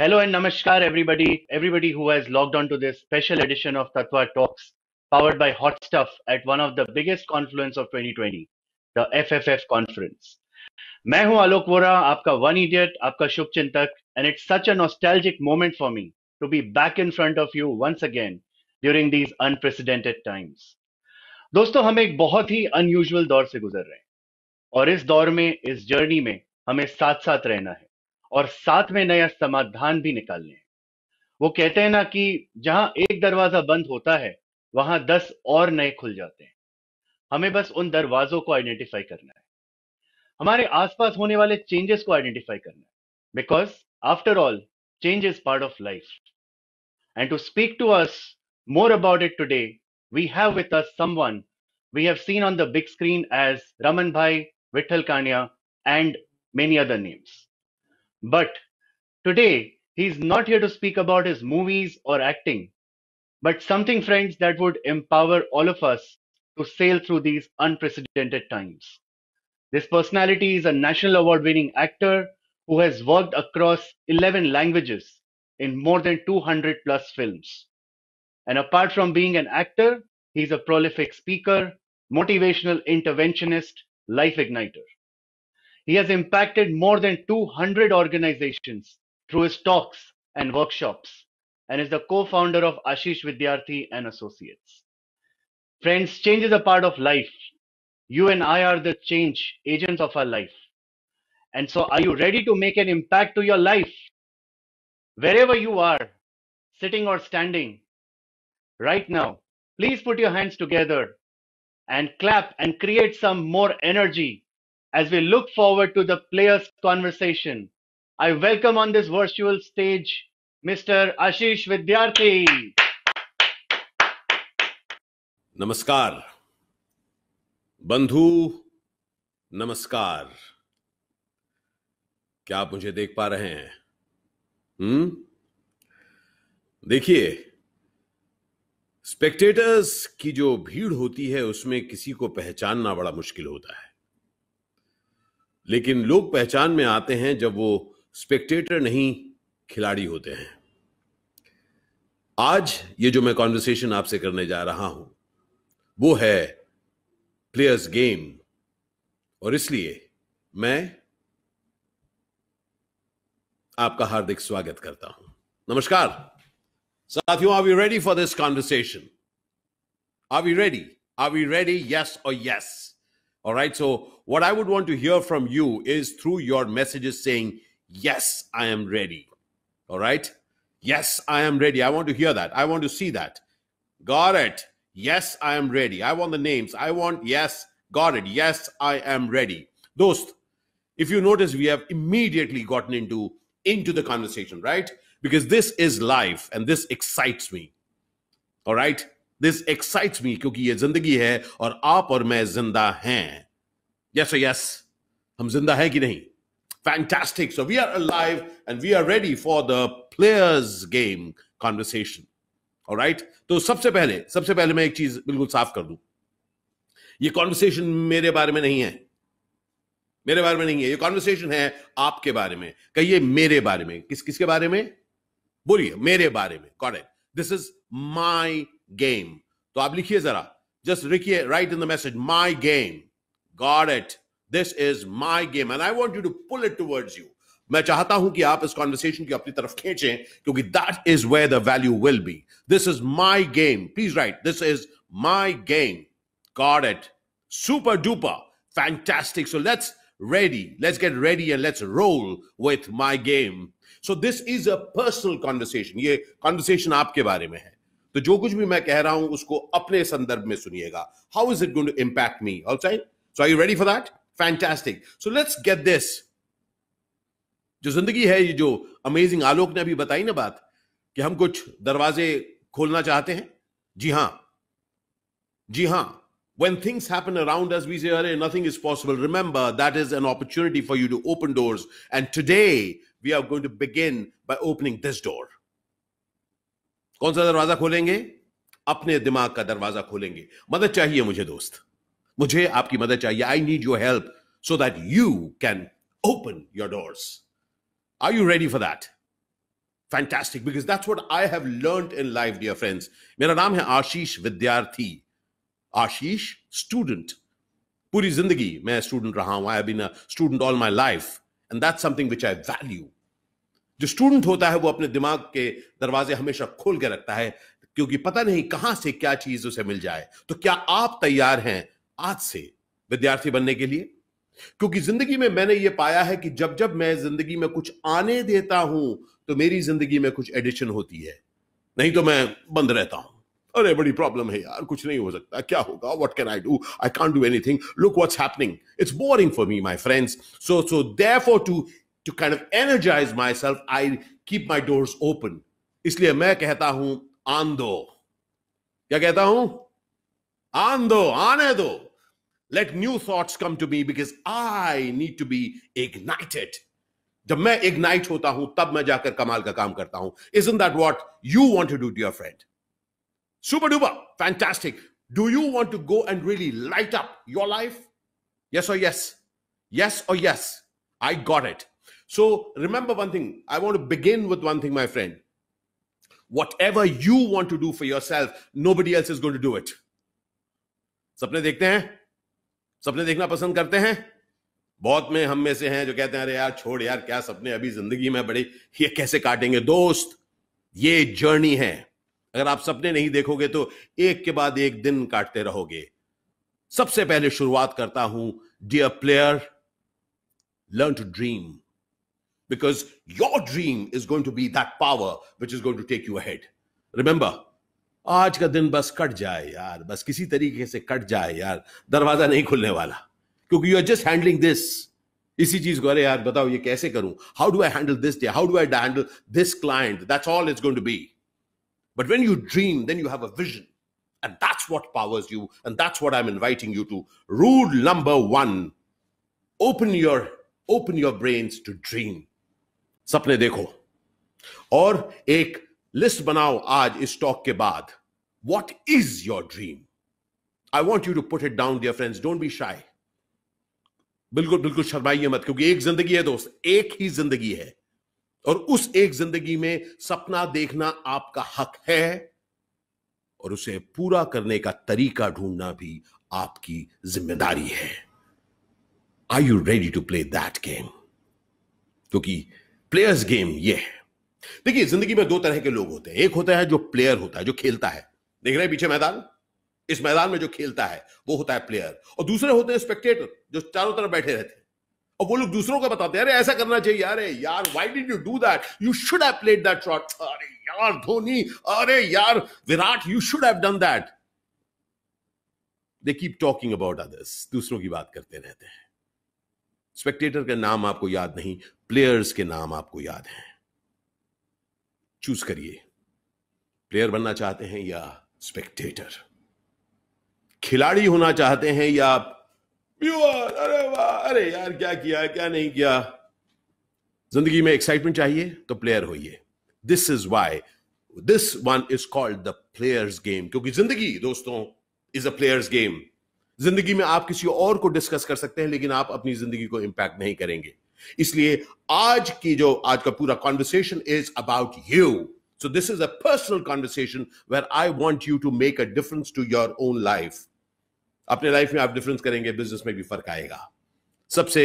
Hello and Namaskar, everybody. Everybody who has logged on to this special edition of Tatwa Talks, powered by Hot Stuff at one of the biggest confluence of 2020, the FFF Conference. I am Alok Vora, your one idiot, your Shubchintak, and it's such a nostalgic moment for me to be back in front of you once again during these unprecedented times. दोस्तों हम एक बहुत ही unusual दौर से गुजर रहे हैं और इस दौर में इस जर्नी में हमें साथ साथ और साथ में नया समाधान भी निकाल लें वो कहते हैं ना कि जहां एक दरवाजा बंद होता है वहां दस और नए खुल जाते हैं हमें बस उन दरवाजों को आइडेंटिफाई करना है हमारे आसपास होने वाले चेंजेस को आइडेंटिफाई करना है because after all change is part of life and to speak to us more about it today we have with us someone we have seen on the big screen as Raman bhai Vithal Kania and many other names But, today he's not here to speak about his movies or acting, but something friends that would empower all of us to sail through these unprecedented times. This personality is a national award winning actor who has worked across 11 languages in more than 200 plus films. And apart from being an actor, he's a prolific speaker, motivational interventionist, life igniter. He has impacted more than two hundred organizations through his talks and workshops and is the co-founder of Ashish Vidyarthi and Associates. Friends, change is a part of life. You and I are the change agents of our life. And so are you ready to make an impact to your life? Wherever you are, sitting or standing, right now, please put your hands together and clap and create some more energy As we look forward to the players' conversation, I welcome on this virtual stage Mr. Ashish Vidyarthi. Namaskar. Bandhu, Namaskar. क्या आप मुझे देख पा रहे हैं हम्म देखिए spectators की जो भीड़ होती है उसमें किसी को पहचानना बड़ा मुश्किल होता है लेकिन लोग पहचान में आते हैं जब वो स्पेक्टेटर नहीं खिलाड़ी होते हैं आज ये जो मैं कॉन्वर्सेशन आपसे करने जा रहा हूं वो है प्लेयर्स गेम और इसलिए मैं आपका हार्दिक स्वागत करता हूं नमस्कार साथियों are we ready for this conversation are we ready are we ready yes और yes All right. So, what I would want to hear from you is through your messages saying, Yes, I am ready. All right. Yes, I am ready. I want to hear that. I want to see that. Got it. Yes, I am ready. I want the names. I want, yes, got it. Yes, I am ready. Those, if you notice, we have immediately gotten into into the conversation, right? Because this is life, and this excites me. All right. This excites me क्योंकि ये जिंदगी है और आप और मैं जिंदा हैं यस यस हम जिंदा हैं कि नहीं fantastic so we are alive and we are ready for the players game conversation All तो सबसे पहले सबसे पहले मैं एक चीज बिल्कुल साफ कर दूं ये कॉन्वर्सेशन मेरे बारे में नहीं है मेरे बारे में नहीं है ये कॉन्वर्सेशन है आपके बारे में कहिए मेरे बारे में किस किसके बारे में बोलिए मेरे बारे में correct this is my game तो आप लिखिए जरा जस्ट लिखिए right in the message my game got it this is my game and I want you to pull it towards you मैं चाहता हूं कि आप इस कॉन्वर्सेशन की अपनी तरफ खींचें क्योंकि that is where the value will be this is my game please write this is my game got it super duper fantastic so let's ready let's get ready and let's roll with my game so this is a personal conversation ye conversation aapke bare mein hai तो जो कुछ भी मैं कह रहा हूं उसको अपने संदर्भ में सुनिएगा how is it going to impact me outside so I you ready for that fantastic so let's get this जो जिंदगी है ये जो अमेजिंग आलोक ने अभी बताई ना बात कि हम कुछ दरवाजे खोलना चाहते हैं जी हां जी हां when things happen around us we say अरे nothing is possible remember that is an opportunity for you to open doors and today we are going to begin by opening this door कौन सा दरवाजा खोलेंगे अपने दिमाग का दरवाजा खोलेंगे मदद चाहिए मुझे दोस्त मुझे आपकी मदद चाहिए I need your help so that you can open your doors are you ready for that fantastic because that's what I have learn in life dear friends मेरा नाम है आशीष विद्यार्थी आशीष स्टूडेंट पूरी जिंदगी मैं स्टूडेंट रहा हूं I have been a student all my life and that's something which I value जो स्टूडेंट होता है वो अपने दिमाग के दरवाजे हमेशा खोल के रखता है क्योंकि पता नहीं कहां से क्या चीज उसे मिल जाए तो क्या आप तैयार हैं आज से विद्यार्थी बनने के लिए क्योंकि जिंदगी में मैंने ये पाया है कि जब जब मैं जिंदगी में कुछ आने देता हूं तो मेरी जिंदगी में कुछ एडिशन होती है नहीं तो मैं बंद रहता हूं अरे बड़ी प्रॉब्लम है यार कुछ नहीं हो सकता क्या होगा what can I do I can't do anything look what's happening it's boring for me my friends so so therefore to to kind of energize myself, I keep my doors open. इसलिए मैं कहता हूं आन दो क्या कहता हूं आन दो आने दो let new thoughts come to me because I need to be ignited जब मैं इग्नाइट होता हूं तब मैं जाकर कमाल का काम करता हूं is in that what you want to do to your friend super duper fantastic do you want to go and really light up your life yes और यस यस और yes I got it So remember one thing. I want to begin with one thing, my friend. Whatever you want to do for yourself, nobody else is going to do it. सपने देखते हैं सपने देखना पसंद करते हैं बहुत में हम में से हैं जो कहते हैं अरे यार छोड़ यार क्या सपने अभी जिंदगी में बड़े ये कैसे काटेंगे दोस्त ये जर्नी है अगर आप सपने नहीं देखोगे तो एक के बाद एक दिन काटते रहोगे सबसे पहले शुरुआत करता हूं dear player learn to dream because your dream is going to be that power which is going to take you ahead. Remember, आज का दिन बस कट जाए यार बस किसी तरीके से कट जाए यार दरवाजा नहीं खुलने वाला क्योंकि you are just handling this इसी चीज को अरे यार बताओ ये कैसे करूं how do I handle this day how do I handle this client that's all it's going to be but when you dream then you have a vision and that's what powers you and that's what I am inviting you to rule number 1 open your open your brains to dream सपने देखो और एक list बनाओ आज इस talk के बाद what is your dream I want you to put it down dear friends don't be shy बिल्कुल बिल्कुल शर्माइए मत क्योंकि एक जिंदगी है दोस्त एक ही जिंदगी है और उस एक जिंदगी में सपना देखना आपका हक है और उसे पूरा करने का तरीका ढूंढना भी आपकी जिम्मेदारी है I you ready to play that game क्योंकि प्लेयर्स गेम ये है देखिए जिंदगी में दो तरह के लोग होते हैं एक होता है जो प्लेयर होता है जो खेलता है देख रहे हैं पीछे मैदान इस मैदान में जो खेलता है वो होता है प्लेयर और दूसरे होते हैं स्पेक्टेटर जो चारों तरफ बैठे रहते हैं और वो लोग दूसरों को बताते हैं अरे ऐसा करना चाहिए अरे यार why did you do that you should have played that shot अरे यार धोनी अरे यार Virat you should have done that they keep talking about others दूसरों की बात करते रहते हैं स्पेक्टेटर के नाम आपको याद नहीं प्लेयर्स के नाम आपको याद हैं चूज करिए प्लेयर बनना चाहते हैं या स्पेक्टेटर खिलाड़ी होना चाहते हैं या प्योर अरे वाह अरे यार क्या किया क्या नहीं किया जिंदगी में एक्साइटमेंट चाहिए तो प्लेयर होइए this is why this one is called the players game क्योंकि जिंदगी दोस्तों इज अ प्लेयर्स गेम जिंदगी में आप किसी और को डिस्कस कर सकते हैं लेकिन आप अपनी जिंदगी को इंपैक्ट नहीं करेंगे इसलिए आज की जो आज का पूरा conversation is about you so this is a personal conversation where I want you to make a difference to your own life अपने लाइफ में आप डिफरेंस करेंगे बिजनेस में भी फर्क आएगा सबसे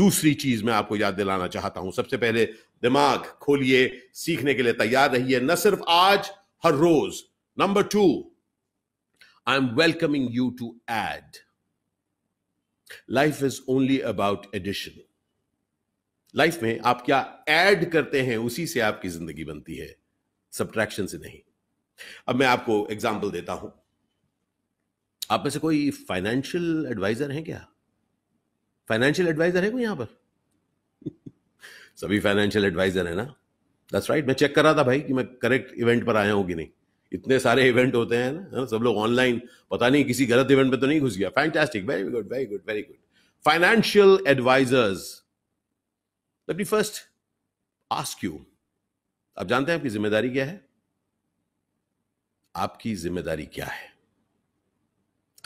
दूसरी चीज मैं आपको याद दिलाना चाहता हूं सबसे पहले दिमाग खोलिए सीखने के लिए तैयार रहिए न सिर्फ आज हर रोज number two I'm welcoming you to add. Life is only about addition life में आप क्या add करते हैं उसी से आपकी जिंदगी बनती है सब्ट्रैक्शन से नहीं अब मैं आपको एग्जाम्पल देता हूं आप में से कोई फाइनेंशियल एडवाइजर है क्या फाइनेंशियल एडवाइजर है कोई यहां पर सभी फाइनेंशियल एडवाइजर है ना दस राइट right. मैं चेक कर रहा था भाई कि मैं करेक्ट इवेंट पर आया हूं कि नहीं इतने सारे इवेंट होते हैं ना सब लोग ऑनलाइन पता नहीं किसी गलत इवेंट में तो नहीं घुस गया fantastic very good very good very good financial advisers let me first ask you आप जानते हैं आपकी जिम्मेदारी क्या है आपकी जिम्मेदारी क्या है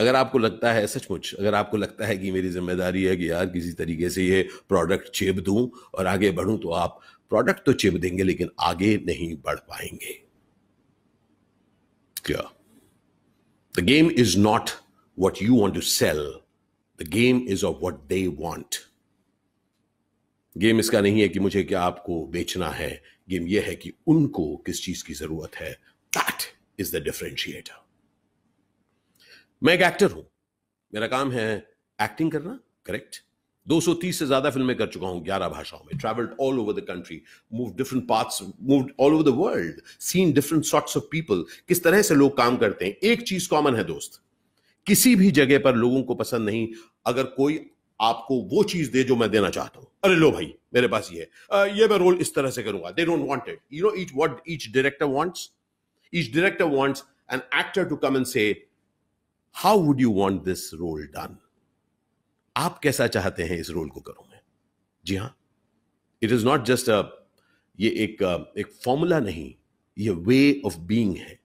अगर आपको लगता है सचमुच अगर आपको लगता है कि मेरी जिम्मेदारी है कि यार किसी तरीके से ये प्रोडक्ट चेप दूं और आगे बढ़ूं तो आप प्रोडक्ट तो चेप देंगे लेकिन आगे नहीं बढ़ पाएंगे clear. The game is not what you want to sell. The game is of what they want. Game इसका नहीं है कि मुझे क्या आपको बेचना है गेम यह है कि उनको किस चीज की जरूरत है दैट इज द डिफरेंशिएटर मैं एक एक्टर हूं मेरा काम है एक्टिंग करना करेक्ट 230 से ज्यादा फिल्में कर चुका हूं 11 भाषाओं में travelled all over the country move different parts move all over the world seen different sorts of people किस तरह से लोग काम करते हैं एक चीज कॉमन है दोस्त किसी भी जगह पर लोगों को पसंद नहीं अगर कोई आपको वो चीज दे जो मैं देना चाहता हूं अरे लो भाई मेरे पास ये है ये मैं रोल इस तरह से करूंगा they don't want it you know each what each director wants each director wants an actor to come and say how would you want this role done आप कैसा चाहते हैं इस रोल को करूं मैं जी हां it is not just a ये एक एक फॉर्मूला नहीं ये वे ऑफ बीइंग है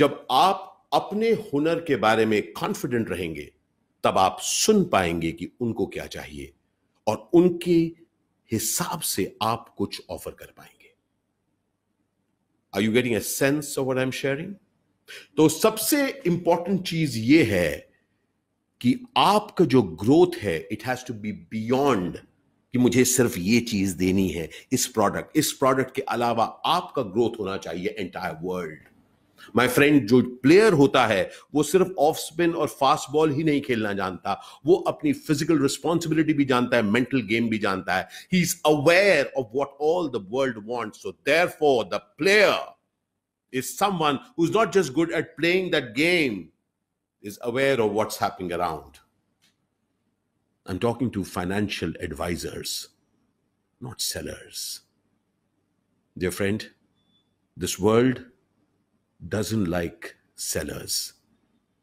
जब आप अपने हुनर के बारे में कॉन्फिडेंट रहेंगे तब आप सुन पाएंगे कि उनको क्या चाहिए और उनके हिसाब से आप कुछ ऑफर कर पाएंगे are you getting a sense of what I am sharing तो सबसे इंपॉर्टेंट चीज ये है कि आपका जो ग्रोथ है it has to be beyond कि मुझे सिर्फ ये चीज देनी है इस प्रोडक्ट इस प्रोडक्ट के अलावा आपका ग्रोथ होना चाहिए एंटायर वर्ल्ड माय फ्रेंड जो प्लेयर होता है वो सिर्फ ऑफ स्पिन और फास्ट बॉल ही नहीं खेलना जानता वो अपनी फिजिकल रिस्पॉन्सिबिलिटी भी जानता है मेंटल गेम भी जानता है he is aware of what all the world want so therefore the player is someone who is not just good at playing that game is aware of what's happening around. I'm talking to financial advisors, not sellers. Dear friend, this world doesn't like sellers,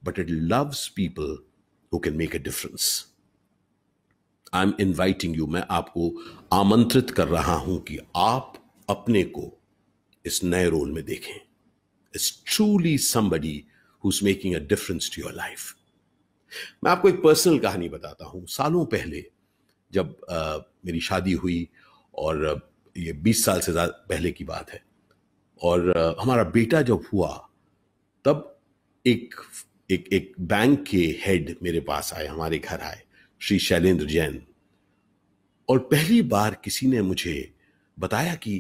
but it loves people who can make a difference. I'm inviting you. आपको आमंत्रित कर रहा हूं कि आप अपने को इस नए रोल में देखें who's making a difference to your life मैं आपको एक पर्सनल कहानी बताता हूँ सालों पहले जब आ, मेरी शादी हुई और ये 20 साल से ज़्यादा पहले की बात है और आ, हमारा बेटा जब हुआ तब एक एक एक बैंक के हेड मेरे पास आए हमारे घर आए श्री शैलेंद्र जैन और पहली बार किसी ने मुझे बताया कि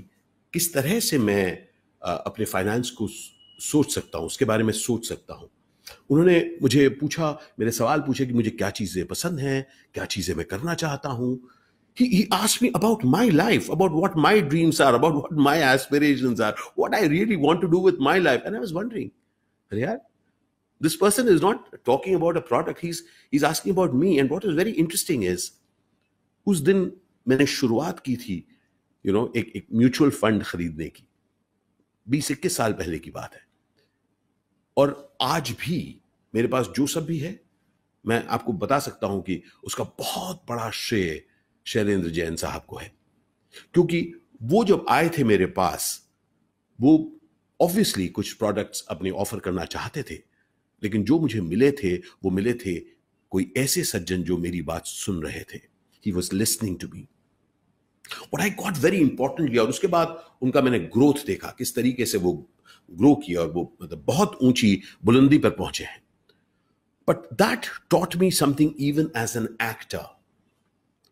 किस तरह से मैं अपने फाइनेंस को सोच सकता हूँ उसके बारे में सोच सकता हूँ उन्होंने मुझे पूछा मेरे सवाल पूछे कि मुझे क्या चीज़ें पसंद हैं क्या चीज़ें मैं करना चाहता हूँ He, he asked me about my life, about what my dreams are, about what my aspirations are, what I really want to do with my life. And I was wondering, Riyad, this person is not talking about a product. He's, he's asking about me. And what is very interesting is, उस दिन मैंने शुरुआत की थी you you no know, एक, एक mutual fund खरीदने की बीस इक्कीस साल पहले की बात है और आज भी मेरे पास जो सब भी है मैं आपको बता सकता हूं कि उसका बहुत बड़ा श्रेय शैलेंद्र जैन साहब को है क्योंकि वो जब आए थे मेरे पास वो ऑब्वियसली कुछ प्रोडक्ट्स अपने ऑफर करना चाहते थे लेकिन जो मुझे मिले थे वो मिले थे कोई ऐसे सज्जन जो मेरी बात सुन रहे थे he was listening to me और आई गॉट वेरी इंपॉर्टेंट लिया और उसके बाद उनका मैंने ग्रोथ देखा किस तरीके से वो ग्रो किया और वो मतलब बहुत ऊंची बुलंदी पर पहुंचे हैं but that taught me something even as an actor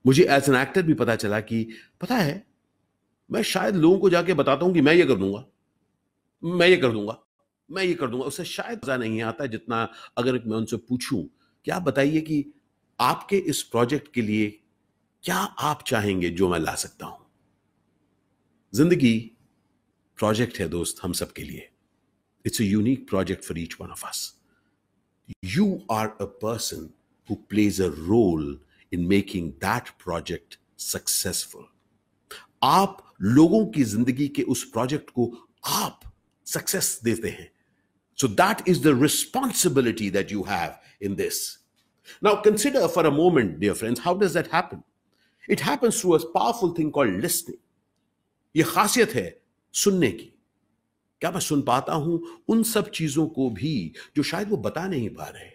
मुझे एज एन एक्टर भी पता चला कि पता है मैं शायद लोगों को जाके बताता हूं कि मैं ये कर दूंगा मैं ये कर दूंगा मैं ये कर दूंगा उससे शायद मजा नहीं आता जितना अगर मैं उनसे पूछूं कि आप बताइए कि आपके इस प्रोजेक्ट के लिए क्या आप चाहेंगे जो मैं ला सकता हूं जिंदगी प्रोजेक्ट है दोस्त हम सब के लिए it's a unique project for each one of us you are a person who plays a role in making that project successful आप लोगों की जिंदगी के उस प्रोजेक्ट को आप सक्सेस देते हैं so that is the responsibility that you have in this now consider for a moment dear friends how does that happen it happens to a powerful thing called listening ये खासियत है सुनने की क्या मैं सुन पाता हूं उन सब चीजों को भी जो शायद वो बता नहीं पा रहे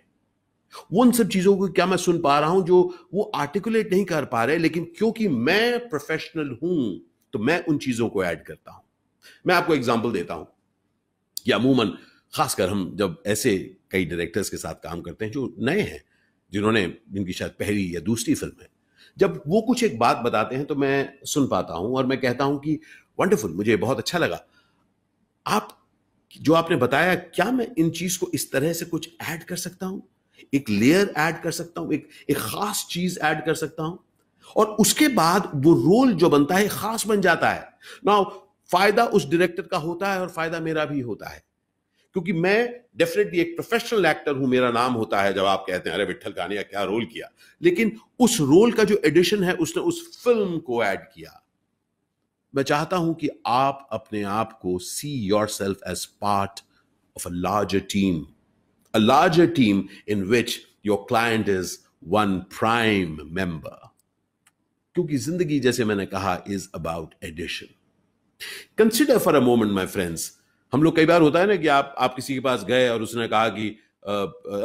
वो उन सब चीजों को क्या मैं सुन पा रहा हूं जो वो आर्टिकुलेट नहीं कर पा रहे लेकिन क्योंकि मैं प्रोफेशनल हूं तो मैं उन चीजों को ऐड करता हूं मैं आपको एग्जाम्पल देता हूं कि अमूमन खासकर हम जब ऐसे कई डायरेक्टर्स के साथ काम करते हैं जो नए हैं जिन्होंने जिनकी शायद पहली या दूसरी फिल्म है जब वो कुछ एक बात बताते हैं तो मैं सुन पाता हूं और मैं कहता हूं कि वंडरफुल मुझे बहुत अच्छा लगा आप जो आपने बताया क्या मैं इन चीज को इस तरह से कुछ ऐड कर सकता हूं एक लेयर ऐड कर सकता हूं एक एक खास चीज ऐड कर सकता हूं और उसके बाद वो रोल जो बनता है खास बन जाता है ना फायदा उस डायरेक्टर का होता है और फायदा मेरा भी होता है क्योंकि मैं डेफिनेटली एक प्रोफेशनल एक्टर हूं मेरा नाम होता है जब आप कहते हैं अरे विठल कानिया क्या रोल किया लेकिन उस रोल का जो एडिशन है उसने उस फिल्म को ऐड किया मैं चाहता हूं कि आप अपने आप को see yourself as part of a larger team a larger team in which your client is one prime member क्योंकि जिंदगी जैसे मैंने कहा is about addition consider for a moment my friends हम लोग कई बार होता है ना कि आप आप किसी के पास गए और उसने कहा कि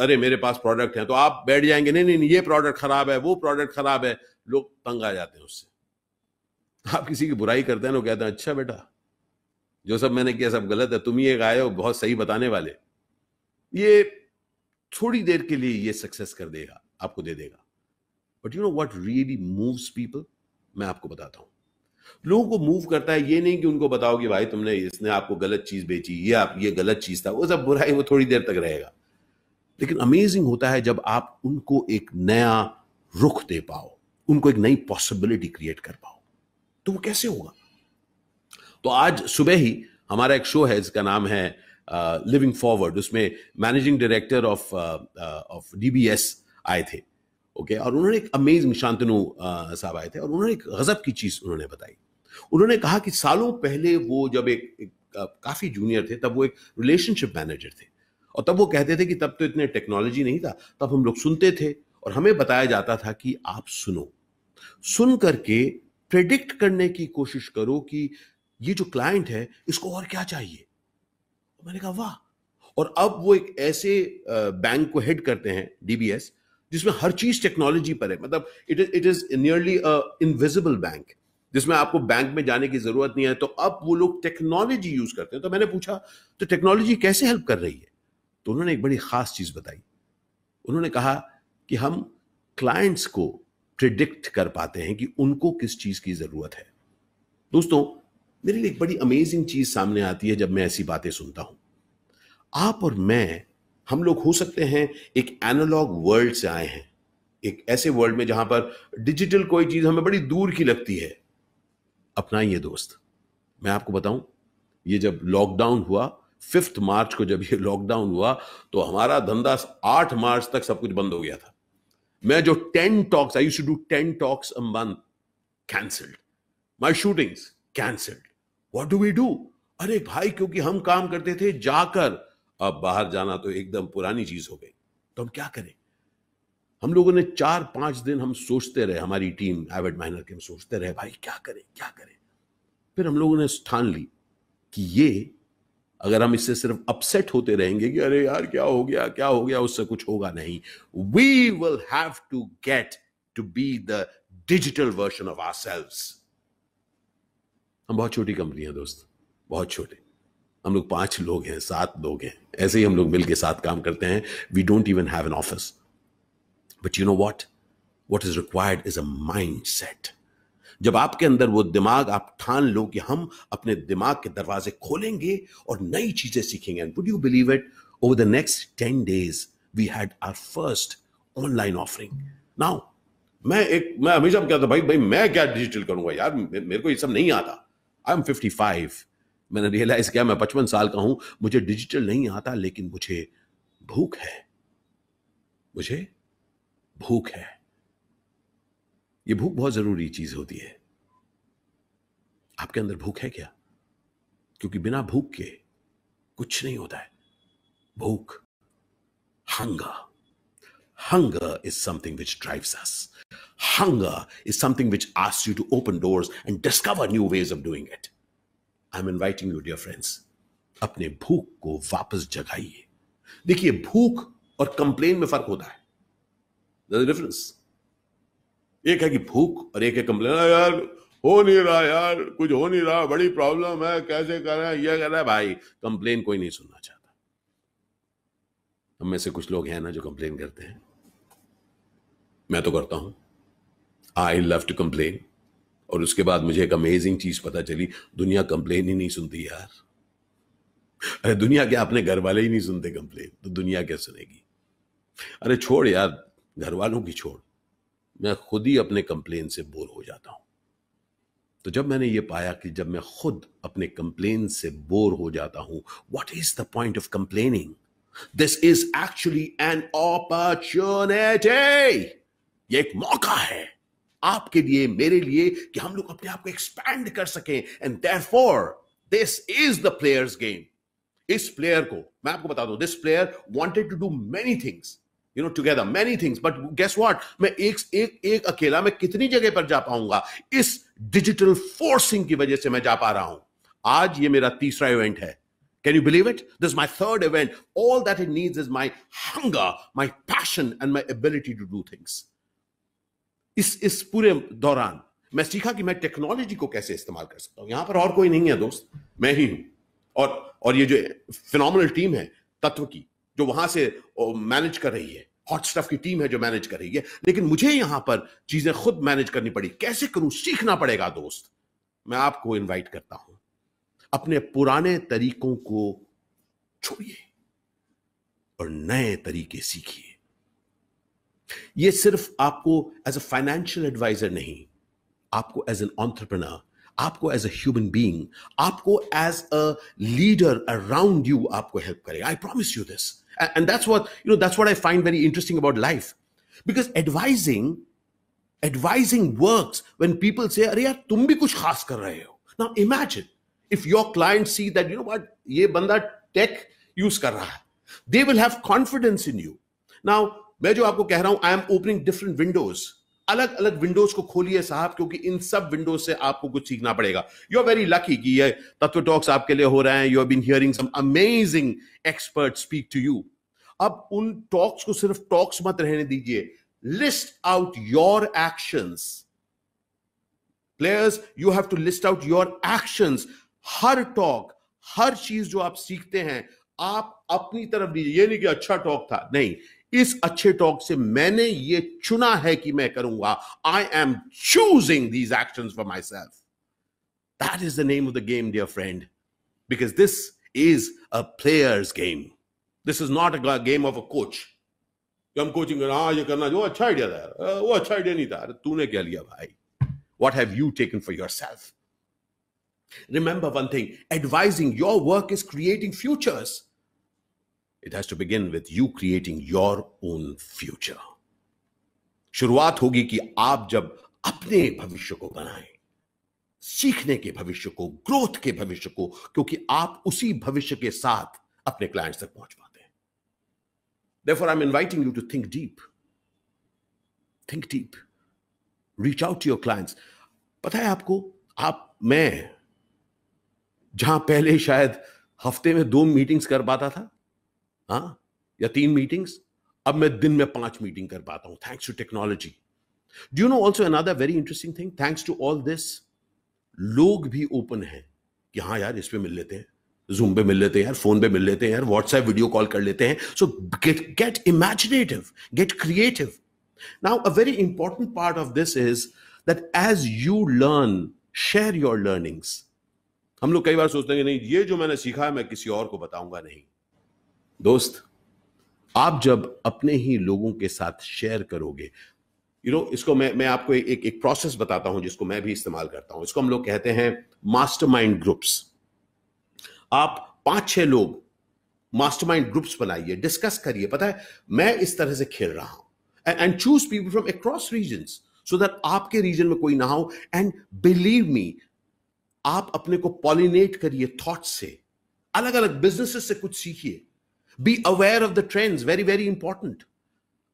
अरे मेरे पास प्रोडक्ट है तो आप बैठ जाएंगे नहीं नहीं ये प्रोडक्ट खराब है वो प्रोडक्ट खराब है लोग तंग आ जाते हैं उससे आप किसी की बुराई करते हैं लोग कहते हैं अच्छा बेटा जो सब मैंने किया सब गलत है तुम ये आए हो बहुत सही बताने वाले ये थोड़ी देर के लिए ये सक्सेस कर देगा आपको दे देगा but you know what really moves people मैं आपको बताता हूं लोगों को मूव करता है ये नहीं कि उनको बताओ कि भाई तुमने इसने आपको गलत चीज बेची ये आप ये गलत चीज था वो सब बुरा है वो थोड़ी देर तक रहेगा लेकिन अमेजिंग होता है जब आप उनको एक नया रुख दे पाओ उनको एक नई पॉसिबिलिटी क्रिएट कर पाओ तो वो कैसे होगा तो आज सुबह ही हमारा एक शो है जिसका नाम है लिविंग uh, फॉरवर्ड उसमें managing director of of DBS आए थे ओके okay? और उन्होंने एक अमेजिंग शांतनु uh, साहब आए थे और उन्होंने एक गजब की चीज उन्होंने बताई उन्होंने कहा कि सालों पहले वो जब एक, एक काफ़ी जूनियर थे तब वो एक रिलेशनशिप मैनेजर थे और तब वो कहते थे कि तब तो इतने टेक्नोलॉजी नहीं था तब हम लोग सुनते थे और हमें बताया जाता था कि आप सुनो सुन करके प्रेडिक्ट करने की कोशिश करो कि ये जो क्लाइंट है इसको और क्या चाहिए मैंने कहा वाह और अब वो एक ऐसे बैंक को हेड करते हैं डीबीएस जिसमें हर चीज टेक्नोलॉजी पर है मतलब it is it is nearly invisible bank जिसमें आपको बैंक में जाने की जरूरत नहीं है तो अब वो लोग टेक्नोलॉजी यूज करते हैं तो मैंने पूछा तो टेक्नोलॉजी कैसे हेल्प कर रही है तो उन्होंने एक बड़ी खास चीज बताई उन्होंने कहा कि हम क्लाइंट्स को प्रिडिक्ट कर पाते हैं कि उनको किस चीज की जरूरत है दोस्तों मेरे लिए एक बड़ी अमेजिंग चीज सामने आती है जब मैं ऐसी बातें सुनता हूं आप और मैं हम लोग हो सकते हैं एक एनालॉग वर्ल्ड से आए हैं एक ऐसे वर्ल्ड में जहां पर डिजिटल कोई चीज हमें बड़ी दूर की लगती है अपनाइए दोस्त मैं आपको बताऊं ये जब लॉकडाउन हुआ फिफ्थ मार्च को जब ये लॉकडाउन हुआ तो हमारा धंधा आठ मार्च तक सब कुछ बंद हो गया था मैं जो ten talks I should do ten talks month cancelled my shootings cancelled what do we do अरे भाई क्योंकि हम काम करते थे जाकर अब बाहर जाना तो एकदम पुरानी चीज हो गई तो हम क्या करें हम लोगों ने चार पांच दिन हम सोचते रहे हमारी टीम एवेड माइनर के हम सोचते रहे भाई क्या करें क्या करें फिर हम लोगों ने ठान ली कि ये अगर हम इससे सिर्फ अपसेट होते रहेंगे कि अरे यार क्या हो गया क्या हो गया उससे कुछ होगा नहीं we will have to get to be the digital version of our हम बहुत छोटी कंपनी है दोस्त बहुत छोटे हम लोग पांच लोग हैं सात लोग हैं ऐसे ही हम लोग मिलकर साथ काम करते हैं we don't even have an office but you know what what is required is a mindset जब आपके अंदर वो दिमाग आप ठान लो कि हम अपने दिमाग के दरवाजे खोलेंगे और नई चीजें सीखेंगे and would you believe it over the next ten days we had our first online offering now मैं एक मैं हमेशा कहता भाई भाई मैं क्या डिजिटल करूंगा यार मेरे को ये सब नहीं आता आई एम फिफ्टी फाइव मैंने रियलाइज किया मैं पचपन साल का हूं मुझे डिजिटल नहीं आता लेकिन मुझे भूख है मुझे भूख है यह भूख बहुत जरूरी चीज होती है आपके अंदर भूख है क्या क्योंकि बिना भूख के कुछ नहीं होता है भूख हंग हंग is something which drives us hung is something which us you to open doors and discover new ways of doing it I am inviting you dear friends अपने भूख को वापस जगाइए देखिए भूख और कंप्लेन में फर्क होता है डिफरेंस एक है कि भूख और एक है कंप्लेन यार हो नहीं रहा यार कुछ हो नहीं रहा बड़ी प्रॉब्लम है कैसे कर रहे हैं यह कर रहा है भाई कंप्लेन कोई नहीं सुनना चाहता हम में से कुछ लोग हैं ना जो कंप्लेन करते हैं मैं तो करता हूं आई लव टू कंप्लेन और उसके बाद मुझे एक अमेजिंग चीज पता चली दुनिया कंप्लेन ही नहीं सुनती यार अरे दुनिया क्या अपने घर वाले ही नहीं सुनते कंप्लेन तो दुनिया क्या सुनेगी अरे छोड़ यार घर वालों की छोड़ मैं खुद ही अपने कंप्लेन से बोर हो जाता हूं तो जब मैंने ये पाया कि जब मैं खुद अपने कंप्लेन से बोर हो जाता हूं what is the point of complaining this is actually an opportunity ये एक मौका है आपके लिए मेरे लिए कि हम लोग अपने आप को एक्सपैंड कर सकें and for this is the players game इस प्लेयर को मैं आपको बता दूं this player wanted to do many things you know together many things but guess what मैं एक एक एक अकेला मैं कितनी जगह पर जा पाऊंगा इस डिजिटल फोर्सिंग की वजह से मैं जा पा रहा हूं आज ये मेरा तीसरा इवेंट है can you believe it this is third event all that it needs is is hunger hunger, passion and and ability to do things इस इस पूरे दौरान मैं सीखा कि मैं टेक्नोलॉजी को कैसे इस्तेमाल कर सकता हूं यहां पर और कोई नहीं है दोस्त मैं ही हूं और और ये जो फिनोमिनल टीम है तत्व की जो वहां से मैनेज कर रही है हॉट स्टफ की टीम है जो मैनेज कर रही है लेकिन मुझे यहां पर चीजें खुद मैनेज करनी पड़ी कैसे करूं सीखना पड़ेगा दोस्त मैं आपको इनवाइट करता हूं अपने पुराने तरीकों को छोड़िए और नए तरीके सीखिए ये सिर्फ आपको एज अ फाइनेंशियल एडवाइजर नहीं आपको एज एन ऑन्टरप्रनर आपको एज अ ह्यूमन बीइंग आपको as a leader around you आपको हेल्प करेगा I promise you this and that's what you know that's what i find very interesting about life because advising advising works when people say are yaar tum bhi kuch khas kar rahe ho now imagine if your clients see that you know what ye banda tech use kar raha hai they will have confidence in you now मैं जो आपको कह रहा हूं I am opening different windows अलग अलग Windows को खोलिए साहब क्योंकि इन सब विंडोज से आपको कुछ सीखना पड़ेगा यू आर वेरी लकी कि ये तत्व टॉक्स आपके लिए हो रहे हैं you have been hearing some amazing expert speak to you अब उन टॉक्स को सिर्फ टॉक्स मत रहने दीजिए list out your actions players you have to list out your actions हर टॉक हर चीज जो आप सीखते हैं आप अपनी तरफ दीजिए ये नहीं कि अच्छा टॉक था नहीं इस अच्छे टॉक से मैंने ये चुना है कि मैं करूंगा I am choosing these action for myself that is the name of the game dear friend because this is a players game this is not a game of a coach हम coaching कर हाँ, ये करना जो अच्छा idea था वो अच्छा आइडिया नहीं था तूने क्या लिया भाई what have you taken for yourself remember one thing advising your work is creating futures it has begin begin you creating your own future शुरुआत होगी कि आप जब अपने भविष्य को बनाए सीखने के भविष्य को ग्रोथ के भविष्य को क्योंकि आप उसी भविष्य के साथ अपने क्लाइंट्स तक पहुंच Therefore, I'm inviting you to think deep. Think deep. Reach out to your clients. पता है आपको आप मैं जहां पहले शायद हफ्ते में दो मीटिंग्स कर पाता था हाँ या तीन मीटिंग्स अब मैं दिन में पांच मीटिंग कर पाता हूं thanks to technology do you know also another very interesting thing thanks to all this लोग भी ओपन हैं कि हाँ यार इस पर मिल लेते हैं जूम पे मिल लेते हैं यार फोन पे मिल लेते हैं यार व्हाट्सएप वीडियो कॉल कर लेते हैं so get get imaginative get creative now a very important part of this is that as you learn share your learnings हम लोग कई बार सोचते हैं कि नहीं ये जो मैंने सीखा है मैं किसी और को बताऊंगा नहीं दोस्त आप जब अपने ही लोगों के साथ शेयर करोगे यू you नो know, इसको मैं मैं आपको एक एक प्रोसेस बताता हूं जिसको मैं भी इस्तेमाल करता हूं इसको हम लोग कहते हैं मास्टरमाइंड ग्रुप्स आप पांच छह लोग मास्टरमाइंड ग्रुप्स बनाइए डिस्कस करिए पता है मैं इस तरह से खेल रहा हूं and choose people from across region so that आपके रीजन में कोई ना हो एंड बिलीव मी आप अपने को पॉलिनेट करिए थॉट से अलग अलग बिजनेस से कुछ सीखिए be aware of the trends very very important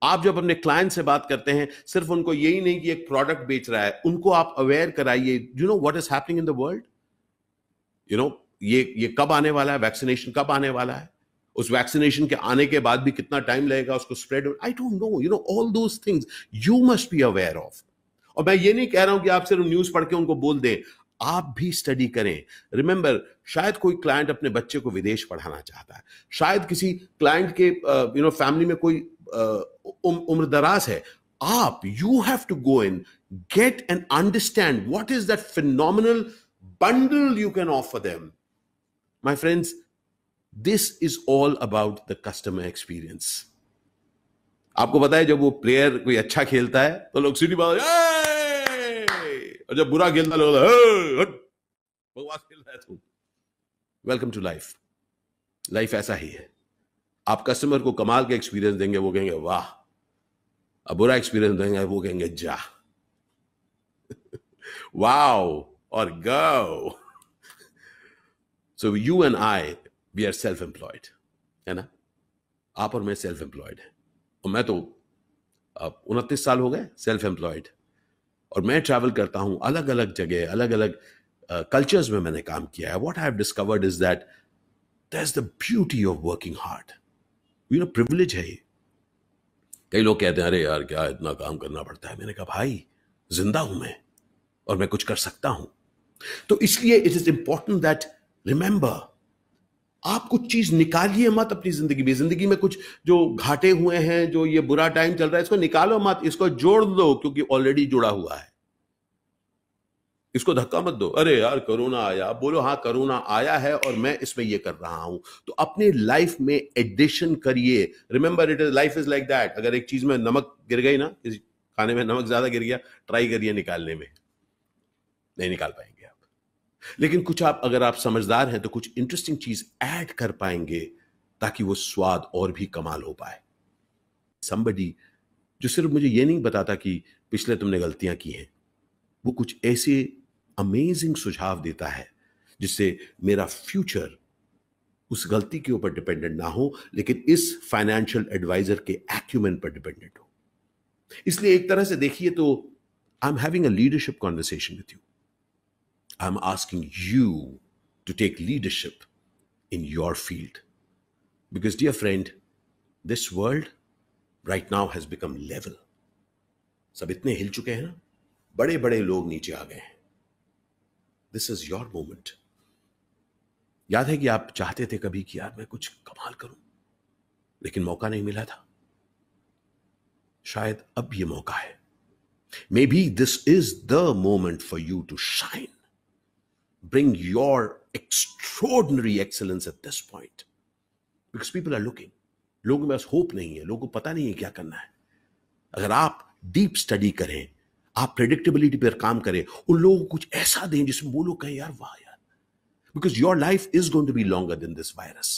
आप जब अपने क्लाइंट से बात करते हैं सिर्फ उनको यही नहीं कि एक प्रोडक्ट बेच रहा है उनको आप अवेयर कराइए you know what is happening in the world you know ये ये कब आने वाला है वैक्सीनेशन कब आने वाला है उस वैक्सीनेशन के आने के बाद भी कितना टाइम लगेगा उसको spread I don't know you know all those things you must be aware of और मैं ये नहीं कह रहा हूं कि आप सिर्फ न्यूज पढ़ के उनको बोल दें आप भी स्टडी करें रिमेंबर शायद कोई क्लाइंट अपने बच्चे को विदेश पढ़ाना चाहता है शायद किसी क्लाइंट के यू नो फैमिली में कोई उम्र दराज है आप you have to go in get and understand what is that final bundle you can offer them My friends, this is all about the customer experience आपको पता है जब वो प्लेयर कोई अच्छा खेलता है तो लोग सीढ़ी बात और जब बुरा खेलता लोग बकवास खेल रहा है तू वेलकम टू लाइफ लाइफ ऐसा ही है आप कस्टमर को कमाल के एक्सपीरियंस देंगे वो कहेंगे वाह अब बुरा एक्सपीरियंस देंगे वो कहेंगे जा वाओ और go so you and I we are self employed है ना आप और मैं सेल्फ एम्प्लॉयड है और मैं तो अब उनतीस साल हो गए सेल्फ एम्प्लॉयड और मैं ट्रैवल करता हूँ अलग अलग जगह अलग अलग कल्चर्स uh, में मैंने काम किया है what I have discovered is that that the beauty of working hard you know privilege है ये कई लोग कहते हैं अरे यार क्या इतना काम करना पड़ता है मैंने कहा भाई जिंदा हूं मैं और मैं कुछ कर सकता हूं तो इसलिए it is important that remember आप कुछ चीज निकालिए मत अपनी जिंदगी में जिंदगी में कुछ जो घाटे हुए हैं जो ये बुरा टाइम चल रहा है इसको निकालो मत इसको जोड़ दो क्योंकि ऑलरेडी जुड़ा हुआ है इसको धक्का मत दो अरे यार करोना आया बोलो हाँ कोरोना आया है और मैं इसमें ये कर रहा हूं तो अपने लाइफ में एडिशन करिए remember it is life is like that अगर एक चीज में नमक गिर गई ना किसी खाने में नमक ज्यादा गिर गया ट्राई करिए निकालने में नहीं निकाल पाएंगे लेकिन कुछ आप अगर आप समझदार हैं तो कुछ इंटरेस्टिंग चीज ऐड कर पाएंगे ताकि वो स्वाद और भी कमाल हो पाए संबडी जो सिर्फ मुझे ये नहीं बताता कि पिछले तुमने गलतियां की हैं वो कुछ ऐसे अमेजिंग सुझाव देता है जिससे मेरा फ्यूचर उस गलती के ऊपर डिपेंडेंट ना हो लेकिन इस फाइनेंशियल एडवाइजर के एक्यूमेन पर डिपेंडेंट हो इसलिए एक तरह से देखिए तो I am having a leadership conversation with you I'm asking you to take leadership in your field. Because, dear friend, this world right now has become level. सब इतने हिल चुके हैं ना बड़े बड़े लोग नीचे आ गए हैं दिस इज योर मोमेंट याद है कि आप चाहते थे कभी कि यार मैं कुछ कमाल करूं लेकिन मौका नहीं मिला था शायद अब ये मौका है maybe this is the moment for you to shine bring your extraordinary excellence at this point because people are looking लोगों में होप नहीं है लोगों को पता नहीं है क्या करना है अगर आप डीप स्टडी करें आप प्रेडिक्टेबिलिटी पर काम करें उन लोगों को कुछ ऐसा दें जिसमें वो लोग कहें यार वाह यार because your life is going to be longer than this virus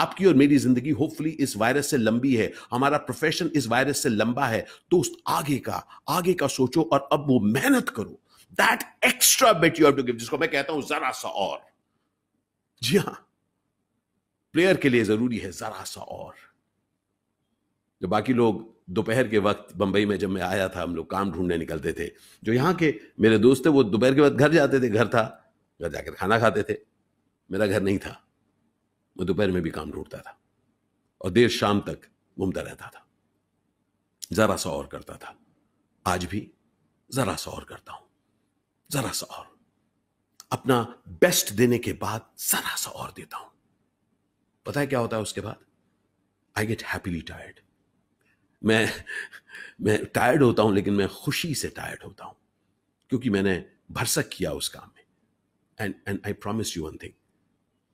आपकी और मेरी जिंदगी होपफुली इस वायरस से लंबी है हमारा प्रोफेशन इस वायरस से लंबा है दोस्त आगे का आगे का सोचो और अब वो मेहनत करो that extra bit you have to give जिसको मैं कहता हूं जरा सा और जी हां प्लेयर के लिए जरूरी है जरा सा और जो बाकी लोग दोपहर के वक्त बंबई में जब मैं आया था हम लोग काम ढूंढने निकलते थे जो यहां के मेरे दोस्त थे वो दोपहर के वक्त घर जाते थे घर था घर जाकर खाना खाते थे मेरा घर नहीं था मैं दोपहर में भी काम ढूंढता था और देर शाम तक घूमता रहता था जरा सा और करता था आज भी जरा सा और करता हूं जरा सा और अपना बेस्ट देने के बाद जरा सा और देता हूं पता है क्या होता है उसके बाद आई गेट हैप्पीली टायर्ड मैं मैं टायर्ड होता हूं लेकिन मैं खुशी से टायर्ड होता हूं क्योंकि मैंने भरसक किया उस काम में and and I promise you one thing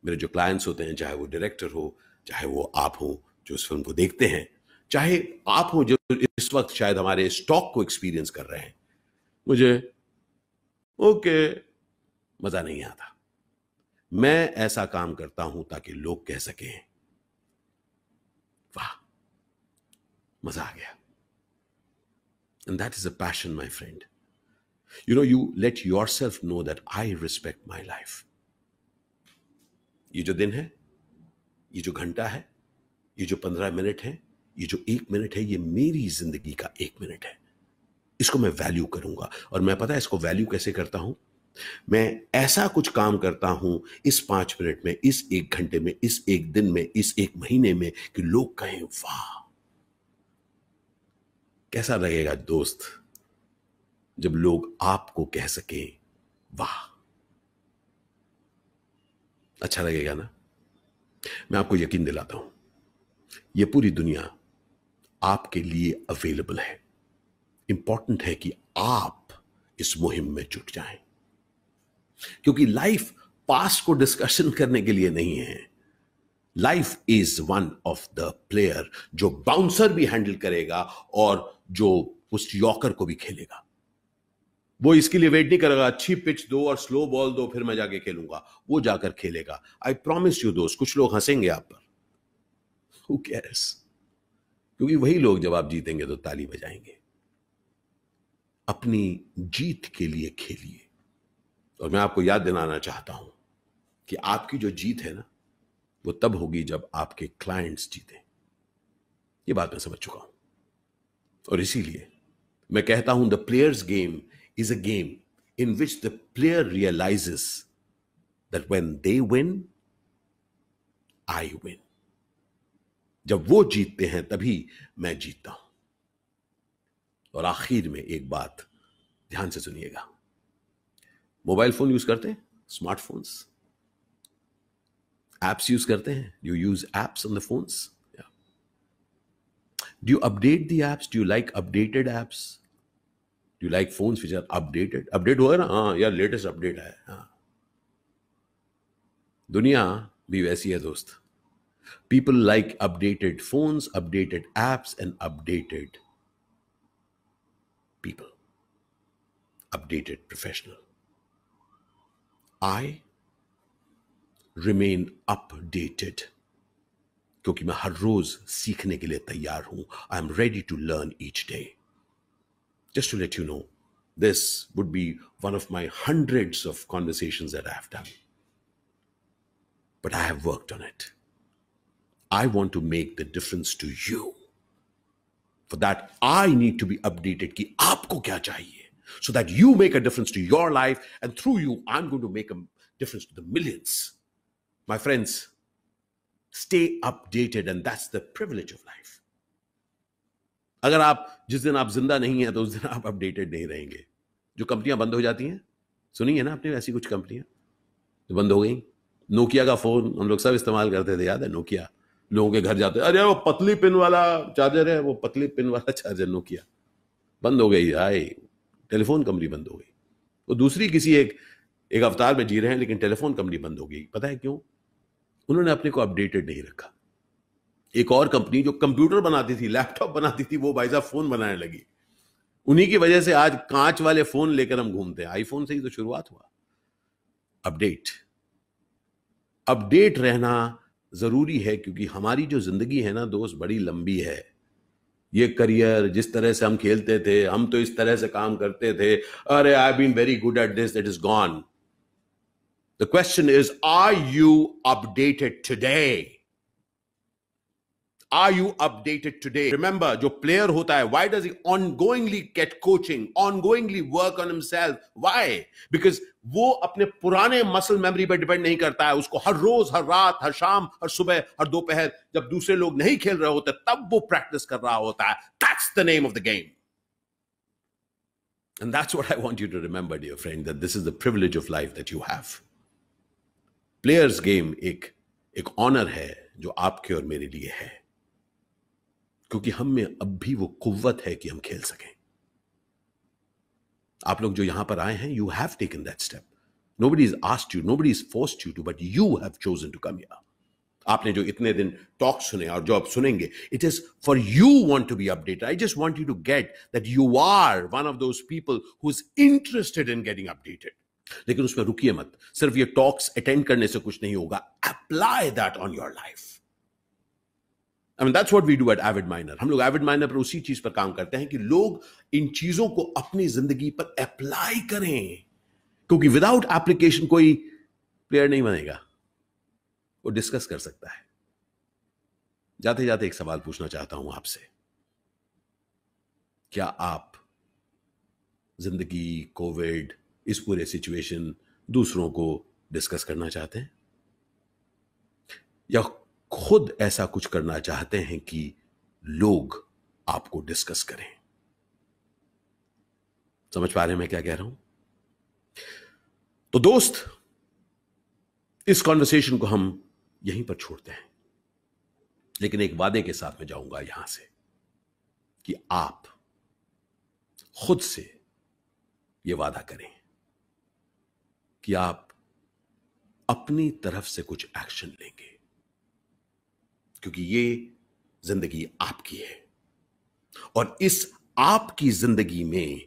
मेरे जो क्लाइंट्स होते हैं चाहे वो डायरेक्टर हो चाहे वो आप हो जो इस फिल्म को देखते हैं चाहे आप हो जो इस वक्त शायद हमारे स्टॉक को एक्सपीरियंस कर रहे हैं मुझे ओके मजा नहीं आता मैं ऐसा काम करता हूं ताकि लोग कह सकें वाह मजा आ गया and that is a passion my friend you know you let yourself know that I respect my life ये जो दिन है ये जो घंटा है ये जो पंद्रह मिनट है ये जो एक मिनट है ये मेरी जिंदगी का एक मिनट है इसको मैं वैल्यू करूंगा और मैं पता है इसको वैल्यू कैसे करता हूं मैं ऐसा कुछ काम करता हूं इस पांच मिनट में इस एक घंटे में इस एक दिन में इस एक महीने में कि लोग कहें वाह कैसा लगेगा दोस्त जब लोग आपको कह सके वाह अच्छा लगेगा ना मैं आपको यकीन दिलाता हूं यह पूरी दुनिया आपके लिए अवेलेबल है इंपॉर्टेंट है कि आप इस मुहिम में जुट जाएं क्योंकि लाइफ पास को डिस्कशन करने के लिए नहीं है life is one of the player जो बाउंसर भी हैंडल करेगा और जो उस यॉकर को भी खेलेगा वो इसके लिए वेट नहीं करेगा अच्छी पिच दो और स्लो बॉल दो फिर मैं जाके खेलूंगा वो जाकर खेलेगा आई प्रॉमिस यू दोस्त कुछ लोग हंसेंगे आप पर हु क्योंकि वही लोग जब आप जीतेंगे तो ताली बजाएंगे अपनी जीत के लिए खेलिए और मैं आपको याद दिलाना चाहता हूं कि आपकी जो जीत है ना वो तब होगी जब आपके क्लाइंट्स जीते ये बात मैं समझ चुका हूं और इसीलिए मैं कहता हूं the players game is a game in which the player realises that when they win I win जब वो जीतते हैं तभी मैं जीतता हूं और आखिर में एक बात ध्यान से सुनिएगा मोबाइल फोन यूज करते हैं स्मार्टफोन्स एप्स यूज करते हैं you use apps on the phones do you update the apps do you like updated apps do you like phones which are updated update हुआ ना हाँ यार लेटेस्ट अपडेट है हाँ दुनिया भी वैसी है दोस्त people like updated phones updated apps and updated people, updated professional. I remain updated because I am ready to learn each day. Just to let you know, this would be one of my hundreds of conversations that I have done. But I have worked on it. I want to make the difference to you. For that I need to be updated कि आपको क्या चाहिए so that you make a difference to your life and through you I am going to make a difference to the millions my friends stay updated and that's the privilege of life अगर आप जिस दिन आप जिंदा नहीं है तो उस दिन आप अपडेटेड नहीं रहेंगे जो कंपनियां बंद हो जाती हैं सुनी ना आपने ऐसी कुछ कंपनियां बंद हो गई नोकिया का फोन हम लोग सब इस्तेमाल करते थे याद है नोकिया लोगों के घर जाते अरे वो पतली पिन वाला चार्जर है वो पतली पिन वाला चार्जर किया बंद हो गई आए टेलीफोन कंपनी बंद हो गई वो दूसरी किसी एक एक अवतार में जी रहे हैं लेकिन टेलीफोन कंपनी बंद हो गई पता है क्यों उन्होंने अपने को अपडेटेड नहीं रखा एक और कंपनी जो कंप्यूटर बनाती थी लैपटॉप बनाती थी वो भाई साहब फोन बनाने लगी उन्हीं की वजह से आज कांच वाले फोन लेकर हम घूमते हैं आईफोन से ही तो शुरुआत हुआ अपडेट अपडेट रहना ज़रूरी है क्योंकि हमारी जो ज़िंदगी है ना दोस्त बड़ी लंबी है ये करियर जिस तरह से हम खेलते थे हम तो इस तरह से काम करते थे अरे I been very good at this it is gone the question is are you updated today are you updated today remember जो प्लेयर होता है why does ongoingly get coaching ongoingly work on himself why because वो अपने पुराने muscle memory पर depend नहीं करता है उसको हर रोज हर रात हर शाम हर सुबह हर दोपहर जब दूसरे लोग नहीं खेल रहे होते तब वो प्रैक्टिस कर रहा होता है that's the name of the game and that's what I want you to remember dear friend that this is the privilege of life that you have players game एक ऑनर है जो आपके और मेरे लिए है क्योंकि हम में अब भी वो कुवत है कि हम खेल सकें आप लोग जो यहां पर आए हैं you have taken that step nobody is asked you nobody is forced you to but you have chosen to come here आपने जो इतने दिन टॉक सुने और जो आप सुनेंगे it is for you want to be updated I just want you to get that you are one of those people who is interested in getting updated लेकिन उसमें रुकिए मत सिर्फ ये टॉक्स अटेंड करने से कुछ नहीं होगा apply that on your life I mean that's what we do at Avid Miner हम लोग एविड माइनर पर उसी चीज पर काम करते हैं कि लोग इन चीजों को अपनी जिंदगी पर अप्लाई करें क्योंकि विदाउट एप्लीकेशन कोई प्लेयर नहीं बनेगा वो डिस्कस कर सकता है जाते जाते एक सवाल पूछना चाहता हूं आपसे क्या आप जिंदगी कोविड इस पूरे सिचुएशन दूसरों को डिस्कस करना चाहते हैं या खुद ऐसा कुछ करना चाहते हैं कि लोग आपको डिस्कस करें समझ पा रहे हैं मैं क्या कह रहा हूं तो दोस्त इस कॉन्वर्सेशन को हम यहीं पर छोड़ते हैं लेकिन एक वादे के साथ में जाऊंगा यहां से कि आप खुद से ये वादा करें कि आप अपनी तरफ से कुछ एक्शन लेंगे क्योंकि ये जिंदगी आपकी है और इस आपकी जिंदगी में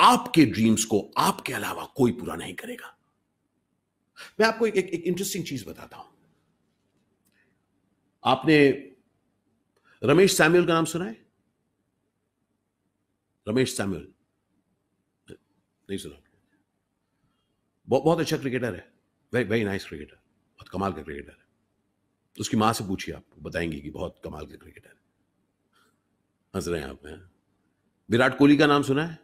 आपके ड्रीम्स को आपके अलावा कोई पूरा नहीं करेगा मैं आपको एक एक इंटरेस्टिंग चीज बताता हूं आपने रमेश सैम्यूल का नाम सुना है रमेश सैम्यूल नहीं सुना बहुत अच्छा क्रिकेटर है वेरी वेरी नाइस क्रिकेटर बहुत कमाल का क्रिकेटर है उसकी माँ से पूछिए आप बताएंगे कि बहुत कमाल के क्रिकेटर है हंस रहे हैं आप हैं विराट कोहली का नाम सुना है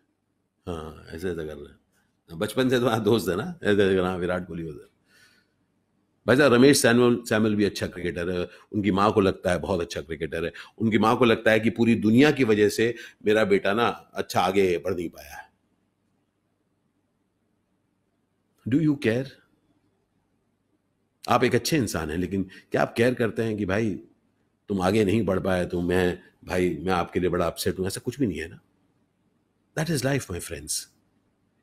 हाँ ऐसे ऐसा कर रहे हैं हाँ, बचपन से तो हाँ दोस्त है ना ऐसे कर हाँ विराट कोहली उधर भाई साहब रमेश सैमल सैमल भी अच्छा क्रिकेटर है उनकी माँ को लगता है बहुत अच्छा क्रिकेटर है उनकी माँ को लगता है कि पूरी दुनिया की वजह से मेरा बेटा ना अच्छा आगे बढ़ नहीं पाया है डू यू केयर आप एक अच्छे इंसान हैं लेकिन क्या आप केयर करते हैं कि भाई तुम आगे नहीं बढ़ पाए तो मैं भाई मैं आपके लिए बड़ा अपसेट हूँ ऐसा कुछ भी नहीं है ना that is life my friends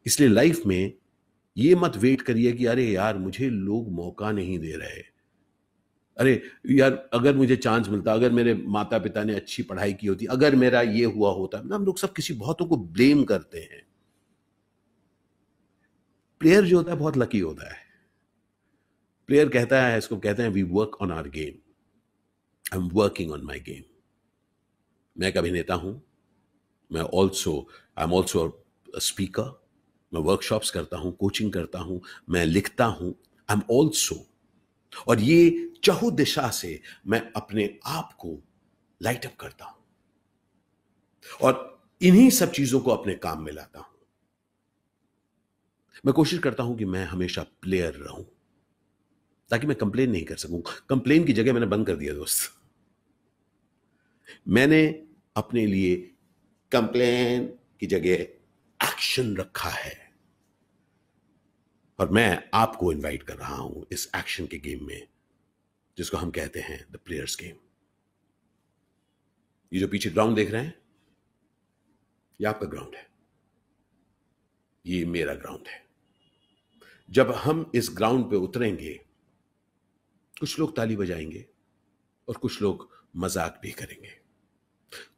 इसलिए लाइफ में ये मत वेट करिए कि अरे यार मुझे लोग मौका नहीं दे रहे अरे यार अगर मुझे चांस मिलता अगर मेरे माता पिता ने अच्छी पढ़ाई की होती अगर मेरा ये हुआ होता ना हम लोग सब किसी बहुतों को ब्लेम करते हैं प्लेयर जो होता है बहुत लकी होता है प्लेयर कहता है इसको कहते हैं we work on our game I am working on my game मैं एक अभिनेता हूं मैं also I am also speaker मैं वर्कशॉप्स करता हूं कोचिंग करता हूं मैं लिखता हूं आई एम ऑल्सो और ये चहु दिशा से मैं अपने आप को लाइट अप करता हूं और इन्हीं सब चीजों को अपने काम में लाता हूं मैं कोशिश करता हूं कि मैं हमेशा प्लेयर रहूं ताकि मैं कंप्लेन नहीं कर सकूं कंप्लेन की जगह मैंने बंद कर दिया दोस्त मैंने अपने लिए कंप्लेन की जगह एक्शन रखा है और मैं आपको इनवाइट कर रहा हूं इस एक्शन के गेम में जिसको हम कहते हैं द प्लेयर्स गेम ये जो पीछे ग्राउंड देख रहे हैं ये आपका ग्राउंड है ये मेरा ग्राउंड है जब हम इस ग्राउंड पे उतरेंगे कुछ लोग ताली बजाएंगे और कुछ लोग मजाक भी करेंगे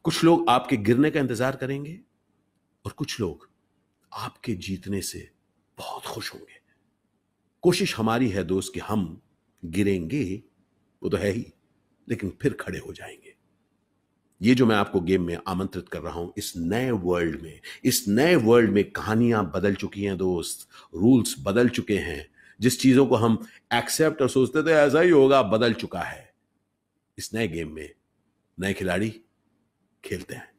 कुछ लोग आपके गिरने का इंतजार करेंगे और कुछ लोग आपके जीतने से बहुत खुश होंगे कोशिश हमारी है दोस्त कि हम गिरेंगे वो तो है ही लेकिन फिर खड़े हो जाएंगे ये जो मैं आपको गेम में आमंत्रित कर रहा हूं इस नए वर्ल्ड में इस नए वर्ल्ड में कहानियां बदल चुकी हैं दोस्त रूल्स बदल चुके हैं जिस चीज़ों को हम एक्सेप्ट और सोचते थे ऐसा ही होगा बदल चुका है इस नए गेम में नए खिलाड़ी खेलते हैं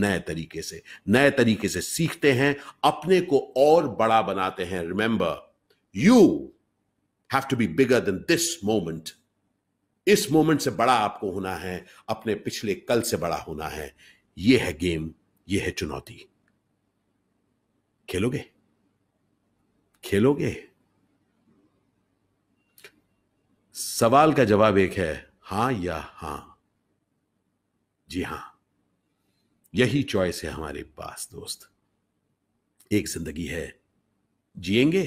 नए तरीके से नए तरीके से सीखते हैं अपने को और बड़ा बनाते हैं remember you have to be bigger than this moment इस मोमेंट से बड़ा आपको होना है अपने पिछले कल से बड़ा होना है यह है गेम यह है चुनौती खेलोगे खेलोगे सवाल का जवाब एक है हां या हां जी हां यही चॉइस है हमारे पास दोस्त एक जिंदगी है जिएंगे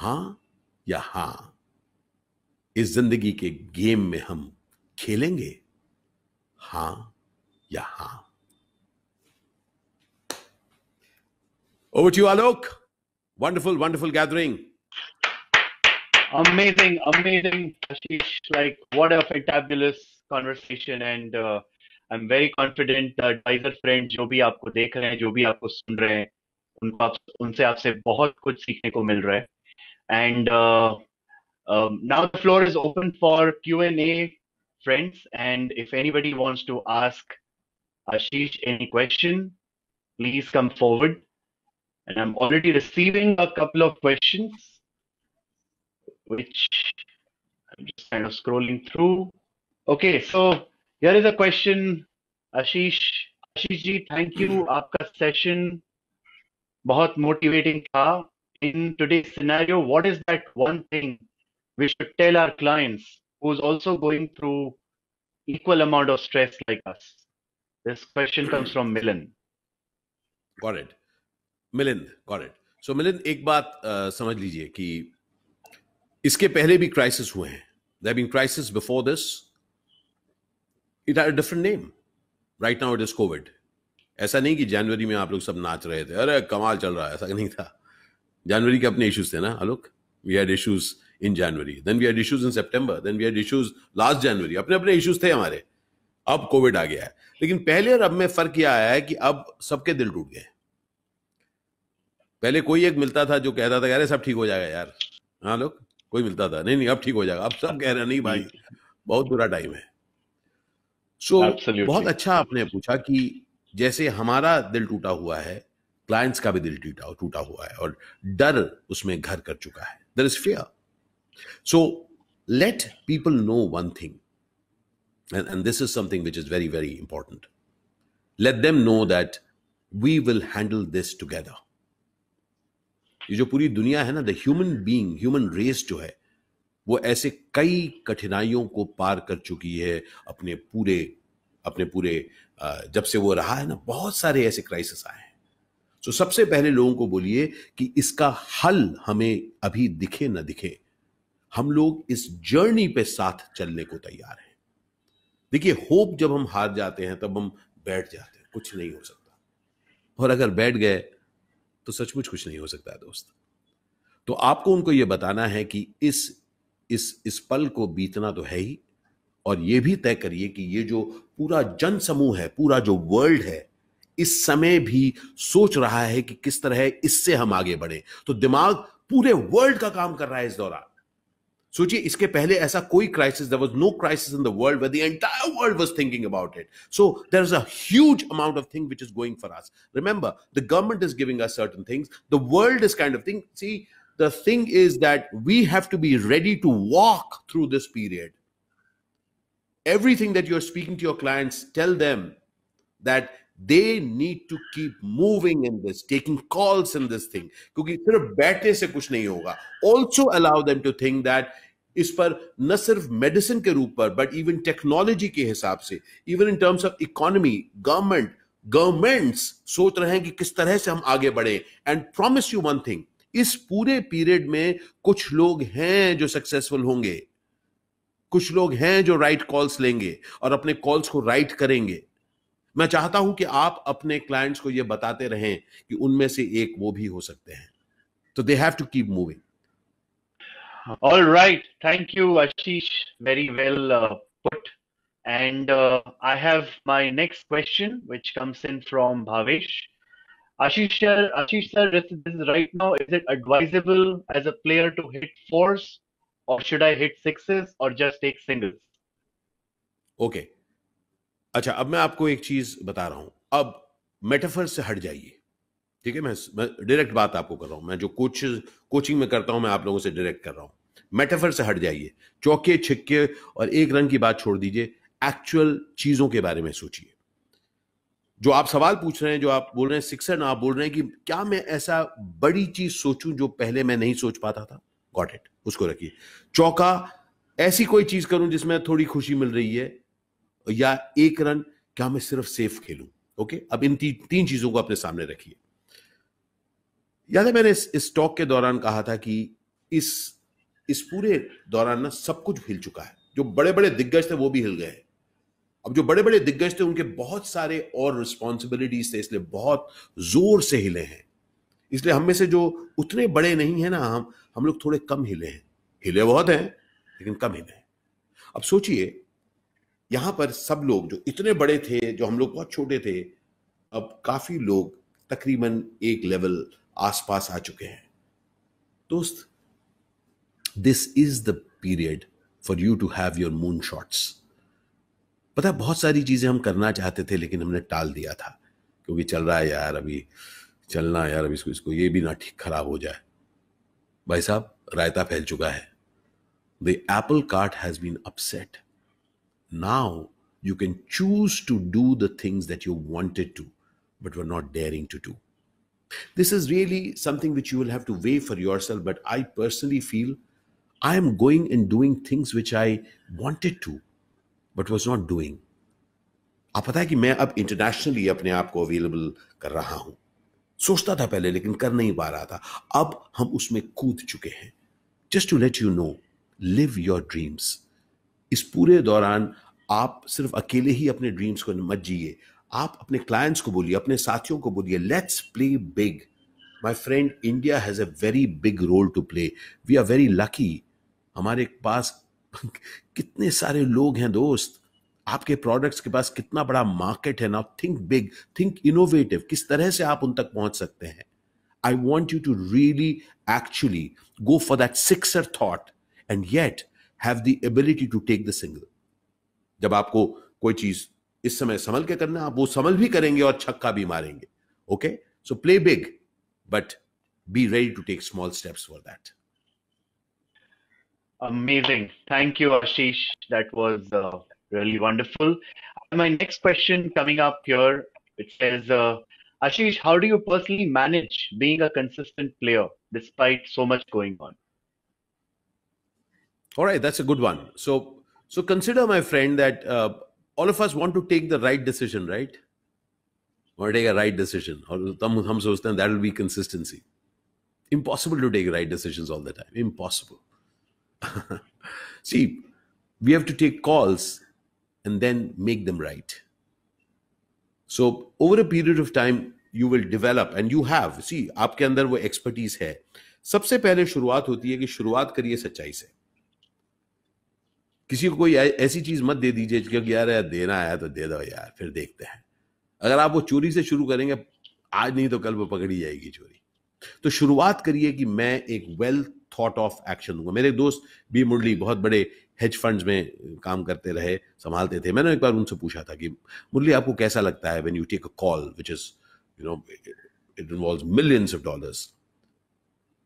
हां या हां इस जिंदगी के गेम में हम खेलेंगे हां या हां over to Alok wonderful wonderful gathering amazing, amazing, Ashish. Like, what a fantabulous conversation. And uh, I'm very confident advisor uh, friend जो भी आपको देख रहे हैं जो भी आपको सुन रहे हैं उनको उनसे आपसे बहुत कुछ सीखने को मिल रहा है and uh, um, now the floor is open for Q&A, friends. And if anybody wants to ask Ashish any question, please come forward. And I'm already receiving a couple of questions which I'm just kind of scrolling through. Okay, so here is a question, Ashish. Ashish ji, thank you. Aapka session बहुत motivating In today's scenario, what is that one thing we should tell our clients who's also going through equal amount of stress like us? This question comes from Milan. Got it. Milind So Milan, so Milind एक बात समझ लीजिए कि इसके पहले भी crisis हुए हैं there been crisis before this it are different name right now it is Covid ऐसा नहीं कि जनवरी में आप लोग सब नाच रहे थे अरे कमाल चल रहा है ऐसा नहीं था जनवरी के अपने इश्यूज थे ना Alok we had issues in January then we had issues in September then we had issues last January अपने अपने इश्यूज थे हमारे अब कोविड आ गया है लेकिन पहले और अब में फर्क यह आया है कि अब सबके दिल टूट गए पहले कोई एक मिलता था जो कहता था अरे सब ठीक हो जाएगा यार हाँ लोग कोई मिलता था नहीं नहीं अब ठीक हो जाएगा अब सब कह रहे हैं नहीं भाई बहुत बुरा टाइम है सो so, बहुत अच्छा आपने पूछा कि जैसे हमारा दिल टूटा हुआ है क्लाइंट्स का भी दिल टूटा टूटा हुआ है और डर उसमें घर कर चुका है there is fear so let people know one thing and this is something which is very very important let them know that we will handle this this ये जो पूरी दुनिया है ना the human being human race जो है वो ऐसे कई कठिनाइयों को पार कर चुकी है अपने पूरे अपने पूरे जब से वो रहा है ना बहुत सारे ऐसे क्राइसिस आए हैं सो सबसे पहले लोगों को बोलिए कि इसका हल हमें अभी दिखे ना दिखे हम लोग इस जर्नी पे साथ चलने को तैयार हैं देखिए होप जब हम हार जाते हैं तब हम बैठ जाते हैं कुछ नहीं हो सकता और अगर बैठ गए तो सचमुच कुछ नहीं हो सकता दोस्त तो आपको उनको यह बताना है कि इस इस इस पल को बीतना तो है ही और यह भी तय करिए कि यह जो पूरा जन समूह है पूरा जो वर्ल्ड है इस समय भी सोच रहा है कि किस तरह इससे हम आगे बढ़े तो दिमाग पूरे वर्ल्ड का काम कर रहा है इस दौरान सोचिए इसके पहले ऐसा कोई crisis there was no crisis in the world where the entire world was thinking about it so there is a huge amount of thing which is going for us remember the government is giving us certain things the world is kind of thing see the thing is that we have to be ready to walk through this period everything that you're speaking to your clients tell them that they need to keep moving in this taking calls in this thing क्योंकि सिर्फ बैठने से कुछ नहीं होगा also allow them to think that इस पर न सिर्फ मेडिसिन के रूप पर बट इवन टेक्नोलॉजी के हिसाब से even in terms of economy government governments सोच रहे हैं कि किस तरह से हम आगे बढ़े and promise you one thing इस पूरे पीरियड में कुछ लोग हैं जो सक्सेसफुल होंगे कुछ लोग हैं जो राइट right कॉल्स लेंगे और अपने कॉल्स को राइट right करेंगे मैं चाहता हूं कि आप अपने क्लाइंट्स को यह बताते रहें कि उनमें से एक वो भी हो सकते हैं तो they have to keep moving all right thank you Ashish very well put and I have my next question which comes in from Bhavesh Ashish sir Ashish sir this is right now is it advisable as a player to hit fours और should I hit sixes और just take singles okay okay. अच्छा अब मैं आपको एक चीज बता रहा हूं अब मेटाफर से हट जाइए ठीक है मैं, मैं डायरेक्ट बात आपको कर रहा हूं मैं जो कोच कोचिंग में करता हूं मैं आप लोगों से डायरेक्ट कर रहा हूं मेटाफर से हट जाइए चौके छिक्के और एक रंग की बात छोड़ दीजिए एक्चुअल चीजों के बारे में सोचिए जो आप सवाल पूछ रहे हैं जो आप बोल रहे हैं शिक्षण आप बोल रहे हैं कि क्या मैं ऐसा बड़ी चीज सोचूं जो पहले मैं नहीं सोच पाता था गॉट इट उसको रखिए चौका ऐसी कोई चीज करूं जिसमें थोड़ी खुशी मिल रही है या एक रन क्या मैं सिर्फ सेफ खेलूं ओके अब इन ती, तीन चीजों को अपने सामने रखिए याद है मैंने इस, इस टॉक के दौरान कहा था कि इस इस पूरे दौरान ना सब कुछ हिल चुका है जो बड़े बड़े दिग्गज थे वो भी हिल गए अब जो बड़े बड़े दिग्गज थे उनके बहुत सारे और रिस्पॉन्सिबिलिटीज थे इसलिए बहुत जोर से हिले हैं इसलिए हम में से जो उतने बड़े नहीं है ना हम हम लोग थोड़े कम हिले हैं हिले बहुत हैं लेकिन कम हिले हैं अब सोचिए यहाँ पर सब लोग जो इतने बड़े थे जो हम लोग बहुत छोटे थे अब काफी लोग तकरीबन एक लेवल आसपास आ चुके हैं दोस्त this is the period for you to have your moon shots पता बहुत सारी चीजें हम करना चाहते थे लेकिन हमने टाल दिया था क्योंकि चल रहा है यार अभी चलना यार अभी इसको इसको ये भी ना ठीक खराब हो जाए भाई साहब रायता फैल चुका है the apple cart has been upset Now you can choose to do the things that you wanted to, but were not daring to do. This is really something which you will have to weigh for yourself, but I personally feel I am going and doing things which I wanted to, but was not doing. आप पता है कि मैं अब internationally अपने आप को available कर रहा हूं सोचता था पहले लेकिन कर नहीं पा रहा था अब हम उसमें कूद चुके हैं just to let you know live your dreams इस पूरे दौरान आप सिर्फ अकेले ही अपने ड्रीम्स को मत जिए आप अपने क्लाइंट्स को बोलिए अपने साथियों को बोलिए let's play big my friend India has a very big role to play we are very lucky हमारे पास कितने सारे लोग हैं दोस्त आपके प्रोडक्ट्स के पास कितना बड़ा मार्केट है now think big think innovative किस तरह से आप उन तक पहुंच सकते हैं I want you to really actually go for that sixer thought and yet have the ability to take the single जब आपको कोई चीज इस समय संभल के करना आप वो संभल भी करेंगे और छक्का भी मारेंगे okay so play big but be ready to take small steps for that Amazing. Thank you, Ashish. That was uh, really wonderful. My next question coming up here, it says, uh, Ashish, how do you personally manage being a consistent player despite so much going on? All right, that's a good one. So, so consider, my friend, that uh, all of us want to take the right decision, right? Want to take a right decision? Or हम सोचते हैं that will be consistency. Impossible to take right decisions all the time. Impossible. See, we have to take calls and then make them right. So over a period of time, you will develop and you have. See, आपके अंदर वो expertise है. सबसे पहले शुरुआत होती है कि शुरुआत करिए सच्चाई से. किसी को कोई ऐसी चीज मत दे दीजिए क्योंकि यार यार देना आया तो दे दो यार फिर देखते हैं अगर आप वो चोरी से शुरू करेंगे आज नहीं तो कल वो पकड़ी जाएगी चोरी तो शुरुआत करिए कि मैं एक वेल थॉट ऑफ एक्शन दूंगा मेरे दोस्त बी मुरली बहुत बड़े हेज फंड में काम करते रहे संभालते थे मैंने एक बार उनसे पूछा था कि मुरली आपको कैसा लगता है when you take a call which is you know it involve millions of dollars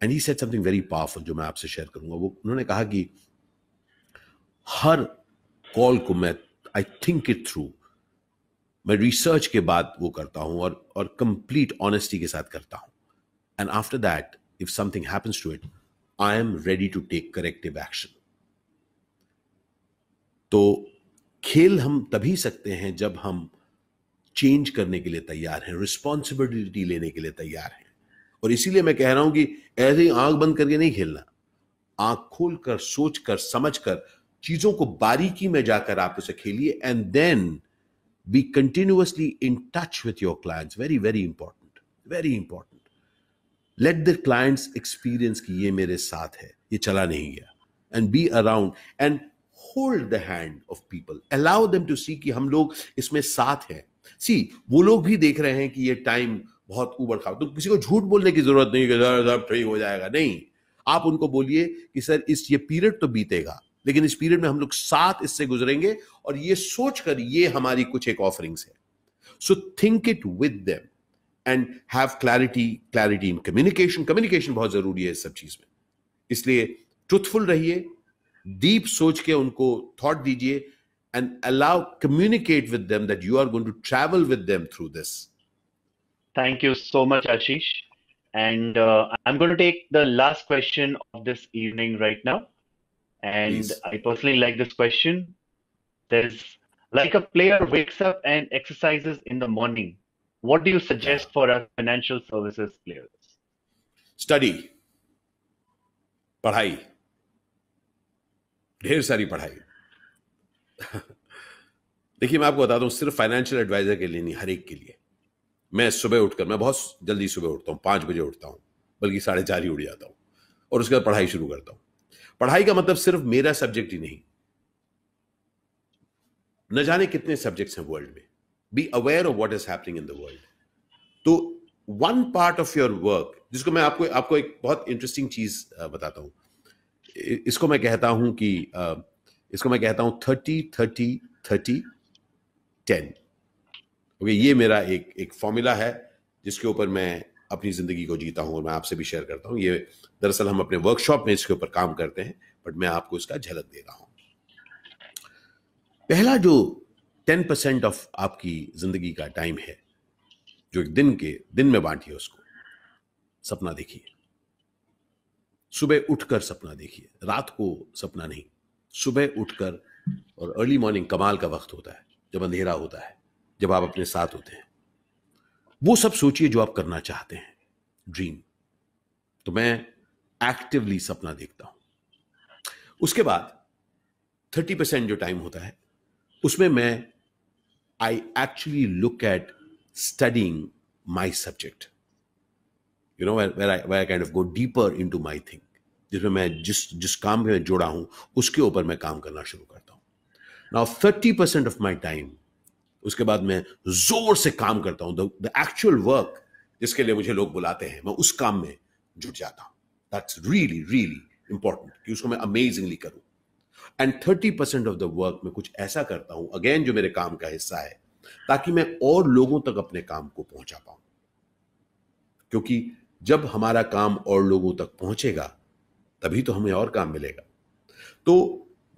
and he set something very powerful जो मैं आपसे शेयर करूंगा वो उन्होंने कहा कि हर कॉल को मैं आई थिंक इट थ्रू मैं रिसर्च के बाद वो करता हूं और और कंप्लीट ऑनेस्टी के साथ करता हूं and after that if something happens to it I am ready to take corrective action तो खेल हम तभी सकते हैं जब हम चेंज करने के लिए तैयार हैं रिस्पॉन्सिबिलिटी लेने के लिए तैयार हैं और इसीलिए मैं कह रहा हूं कि ऐसे ही आंख बंद करके नहीं खेलना आंख खोल कर सोच कर समझ कर चीजों को बारीकी में जाकर आप उसे खेलिए and then be continuously in touch with your clients very very important very important let the clients experience कि ये मेरे साथ है ये चला नहीं गया and be around and hold the hand of people allow them to see कि हम लोग इसमें साथ हैं सी वो लोग भी देख रहे हैं कि ये टाइम बहुत उबड़ खाओ तो किसी को झूठ बोलने की जरूरत नहीं कि सही हो जाएगा नहीं आप उनको बोलिए कि सर इस ये पीरियड तो बीतेगा लेकिन इस पीरियड में हम लोग साथ इससे गुजरेंगे और ये सोचकर ये हमारी कुछ एक ऑफरिंग्स है so think it with them and have clarity clarity in communication communication बहुत जरूरी है इस सब चीज में इसलिए ट्रुथफुल रहिए डीप सोच के उनको थॉट दीजिए and allow communicate with them that you are going to travel with them through this thank you so much Ashish and I am going to take the last question of this evening right now And Please. I personally like this question. There's like a player wakes up and exercises in the morning. What do you suggest for our financial services players? Study. Padhai. ढेर सारी पढ़ाई देखिए मैं आपको बताता हूँ सिर्फ financial adviser के लिए नहीं हर एक के लिए मैं सुबह उठकर मैं बहुत जल्दी सुबह उठता हूँ पाँच बजे उठता हूँ बल्कि साढ़े चार ही उठ जाता हूँ और उसके बाद पढ़ाई शुरू करता हूँ पढ़ाई का मतलब सिर्फ मेरा सब्जेक्ट ही नहीं न जाने कितने सब्जेक्ट्स हैं वर्ल्ड में be aware of what is happening in the world तो one part of your work जिसको मैं आपको आपको एक बहुत इंटरेस्टिंग चीज बताता हूं इसको मैं कहता हूं कि इसको मैं कहता हूं thirty thirty thirty ten okay ये मेरा एक एक फॉर्मूला है जिसके ऊपर मैं अपनी ज़िंदगी को जीता हूँ और मैं आपसे भी शेयर करता हूँ ये दरअसल हम अपने वर्कशॉप में इसके ऊपर काम करते हैं बट मैं आपको इसका झलक दे रहा हूँ पहला जो टेन परसेंट ऑफ आपकी ज़िंदगी का टाइम है जो एक दिन के दिन में बांटिए उसको सपना देखिए सुबह उठकर सपना देखिए रात को सपना नहीं सुबह उठकर और अर्ली मॉर्निंग कमाल का वक्त होता है जब अंधेरा होता है जब आप अपने साथ होते हैं वो सब सोचिए जो आप करना चाहते हैं ड्रीम तो मैं एक्टिवली सपना देखता हूं उसके बाद थर्टी परसेंट जो टाइम होता है उसमें मैं I actually look at studying my subject you know where I where I kind of go deeper into my thing जिसमें मैं जिस जिस काम में जुड़ा हूं उसके ऊपर मैं काम करना शुरू करता हूं now thirty percent of my time उसके बाद मैं जोर से काम करता हूं द एक्चुअल वर्क जिसके लिए मुझे लोग बुलाते हैं मैं उस काम में जुट जाता हूं दैट्स रियली रियली इंपॉर्टेंट कि उसको मैं अमेजिंगली करूं and thirty percent of the work में कुछ ऐसा करता हूं अगेन जो मेरे काम का हिस्सा है ताकि मैं और लोगों तक अपने काम को पहुंचा पाऊं क्योंकि जब हमारा काम और लोगों तक पहुंचेगा तभी तो हमें और काम मिलेगा तो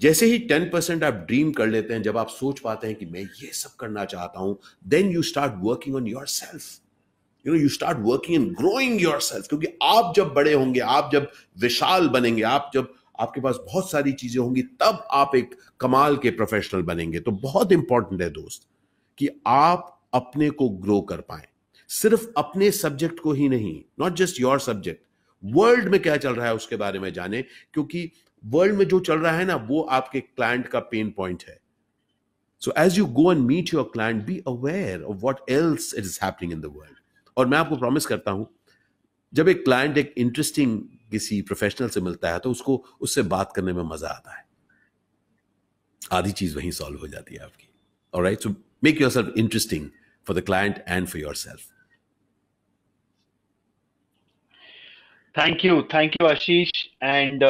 जैसे ही टेन परसेंट आप ड्रीम कर लेते हैं जब आप सोच पाते हैं कि मैं ये सब करना चाहता हूं then you start working on yourself you know you start working and growing yourself क्योंकि आप जब बड़े होंगे आप जब विशाल बनेंगे आप जब आपके पास बहुत सारी चीजें होंगी तब आप एक कमाल के प्रोफेशनल बनेंगे तो बहुत इंपॉर्टेंट है दोस्त कि आप अपने को ग्रो कर पाए सिर्फ अपने सब्जेक्ट को ही नहीं not just your subject world में क्या चल रहा है उसके बारे में जाने क्योंकि वर्ल्ड में जो चल रहा है ना वो आपके क्लाइंट का पेन पॉइंट है so as you go and meet your client be aware of what else it is happening in the world और मैं आपको प्रॉमिस करता हूं जब एक क्लाइंट एक इंटरेस्टिंग किसी प्रोफेशनल से मिलता है तो उसको उससे बात करने में मजा आता है आधी चीज वहीं सॉल्व हो जाती है आपकी और right so make yourself interesting for the client and for yourself thank you thank you Ashish and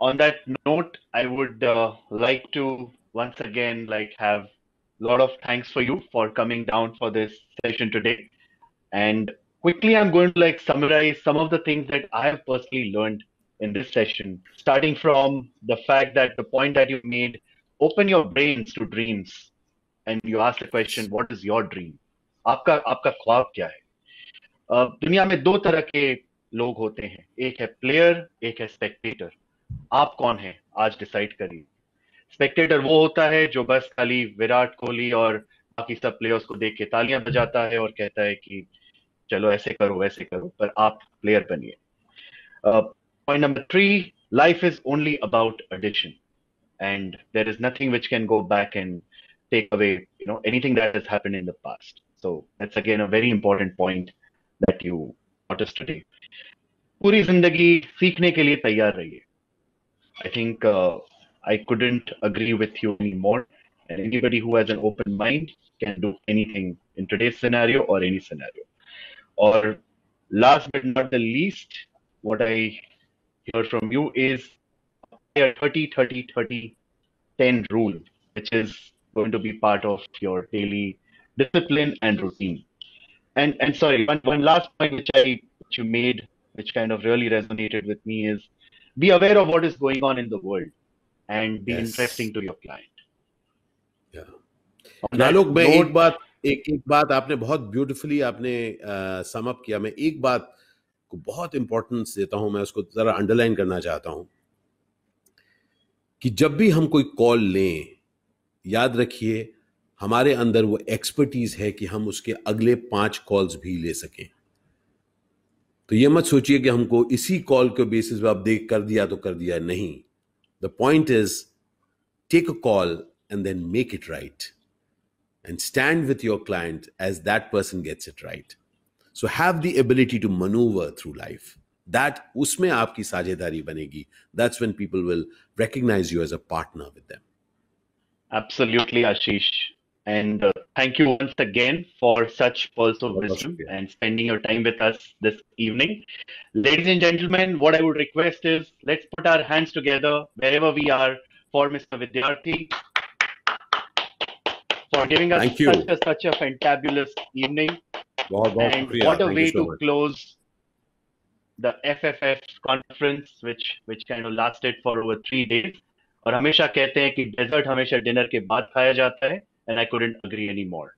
on that note, I would uh, like to once again like have a lot of thanks for you for coming down for this session today. And quickly, I'm going to like summarize some of the things that I have personally learned in this session, starting from the fact that the point that you made, open your brains to dreams, and you ask the question, what is your dream? आपका आपका ख्वाब क्या है uh, दुनिया में दो तरह के लोग होते हैं एक है प्लेयर एक है स्पेक्टेटर आप कौन हैं आज डिसाइड करिए स्पेक्टेटर वो होता है जो बस खाली विराट कोहली और बाकी सब प्लेयर्स को देख के तालियां बजाता है और कहता है कि चलो ऐसे करो वैसे करो पर आप प्लेयर बनिए point number three life is only about addition and there is nothing which can go back and take away you know anything that has happened in the past so that's again a very important point that you taught पूरी जिंदगी सीखने के लिए तैयार रहिए I think uh, I couldn't agree with you anymore. And anybody who has an open mind can do anything in today's scenario or any scenario. Or last but not the least, what I hear from you is a 30 30 30 10 rule, which is going to be part of your daily discipline and routine. And and sorry, one, one last point which I which you made, which kind of really resonated with me is be aware of what is going on in the world and be yes. interesting to your client yeah मैं एक बात एक एक बात आपने बहुत beautifully आपने सम किया मैं एक बात को बहुत इंपॉर्टेंस देता हूं मैं उसको जरा अंडरलाइन करना चाहता हूं कि जब भी हम कोई कॉल लें याद रखिए हमारे अंदर वो एक्सपर्टीज है कि हम उसके अगले पांच कॉल्स भी ले सकें तो ये मत सोचिए कि हमको इसी कॉल के बेसिस पे आप देख कर दिया तो कर दिया नहीं the point is take a call and then make it right and stand with your client as that person gets it right so have the ability to manoeuvre through life that उसमें आपकी साझेदारी बनेगी that's when people will recognise you as a partner with absolutely Ashish And uh, thank you once again for such pulse of wisdom and spending your time with us this evening. Ladies and gentlemen, what I would request is let's put our hands together wherever we are for Mr. Vidyarthi for giving us thank such you. a, such a fantabulous evening. and Priya, what a way so to much. close the FFF conference, which which kind of lasted for over three days. और हमेशा कहते हैं कि desert हमेशा and I couldn't agree anymore.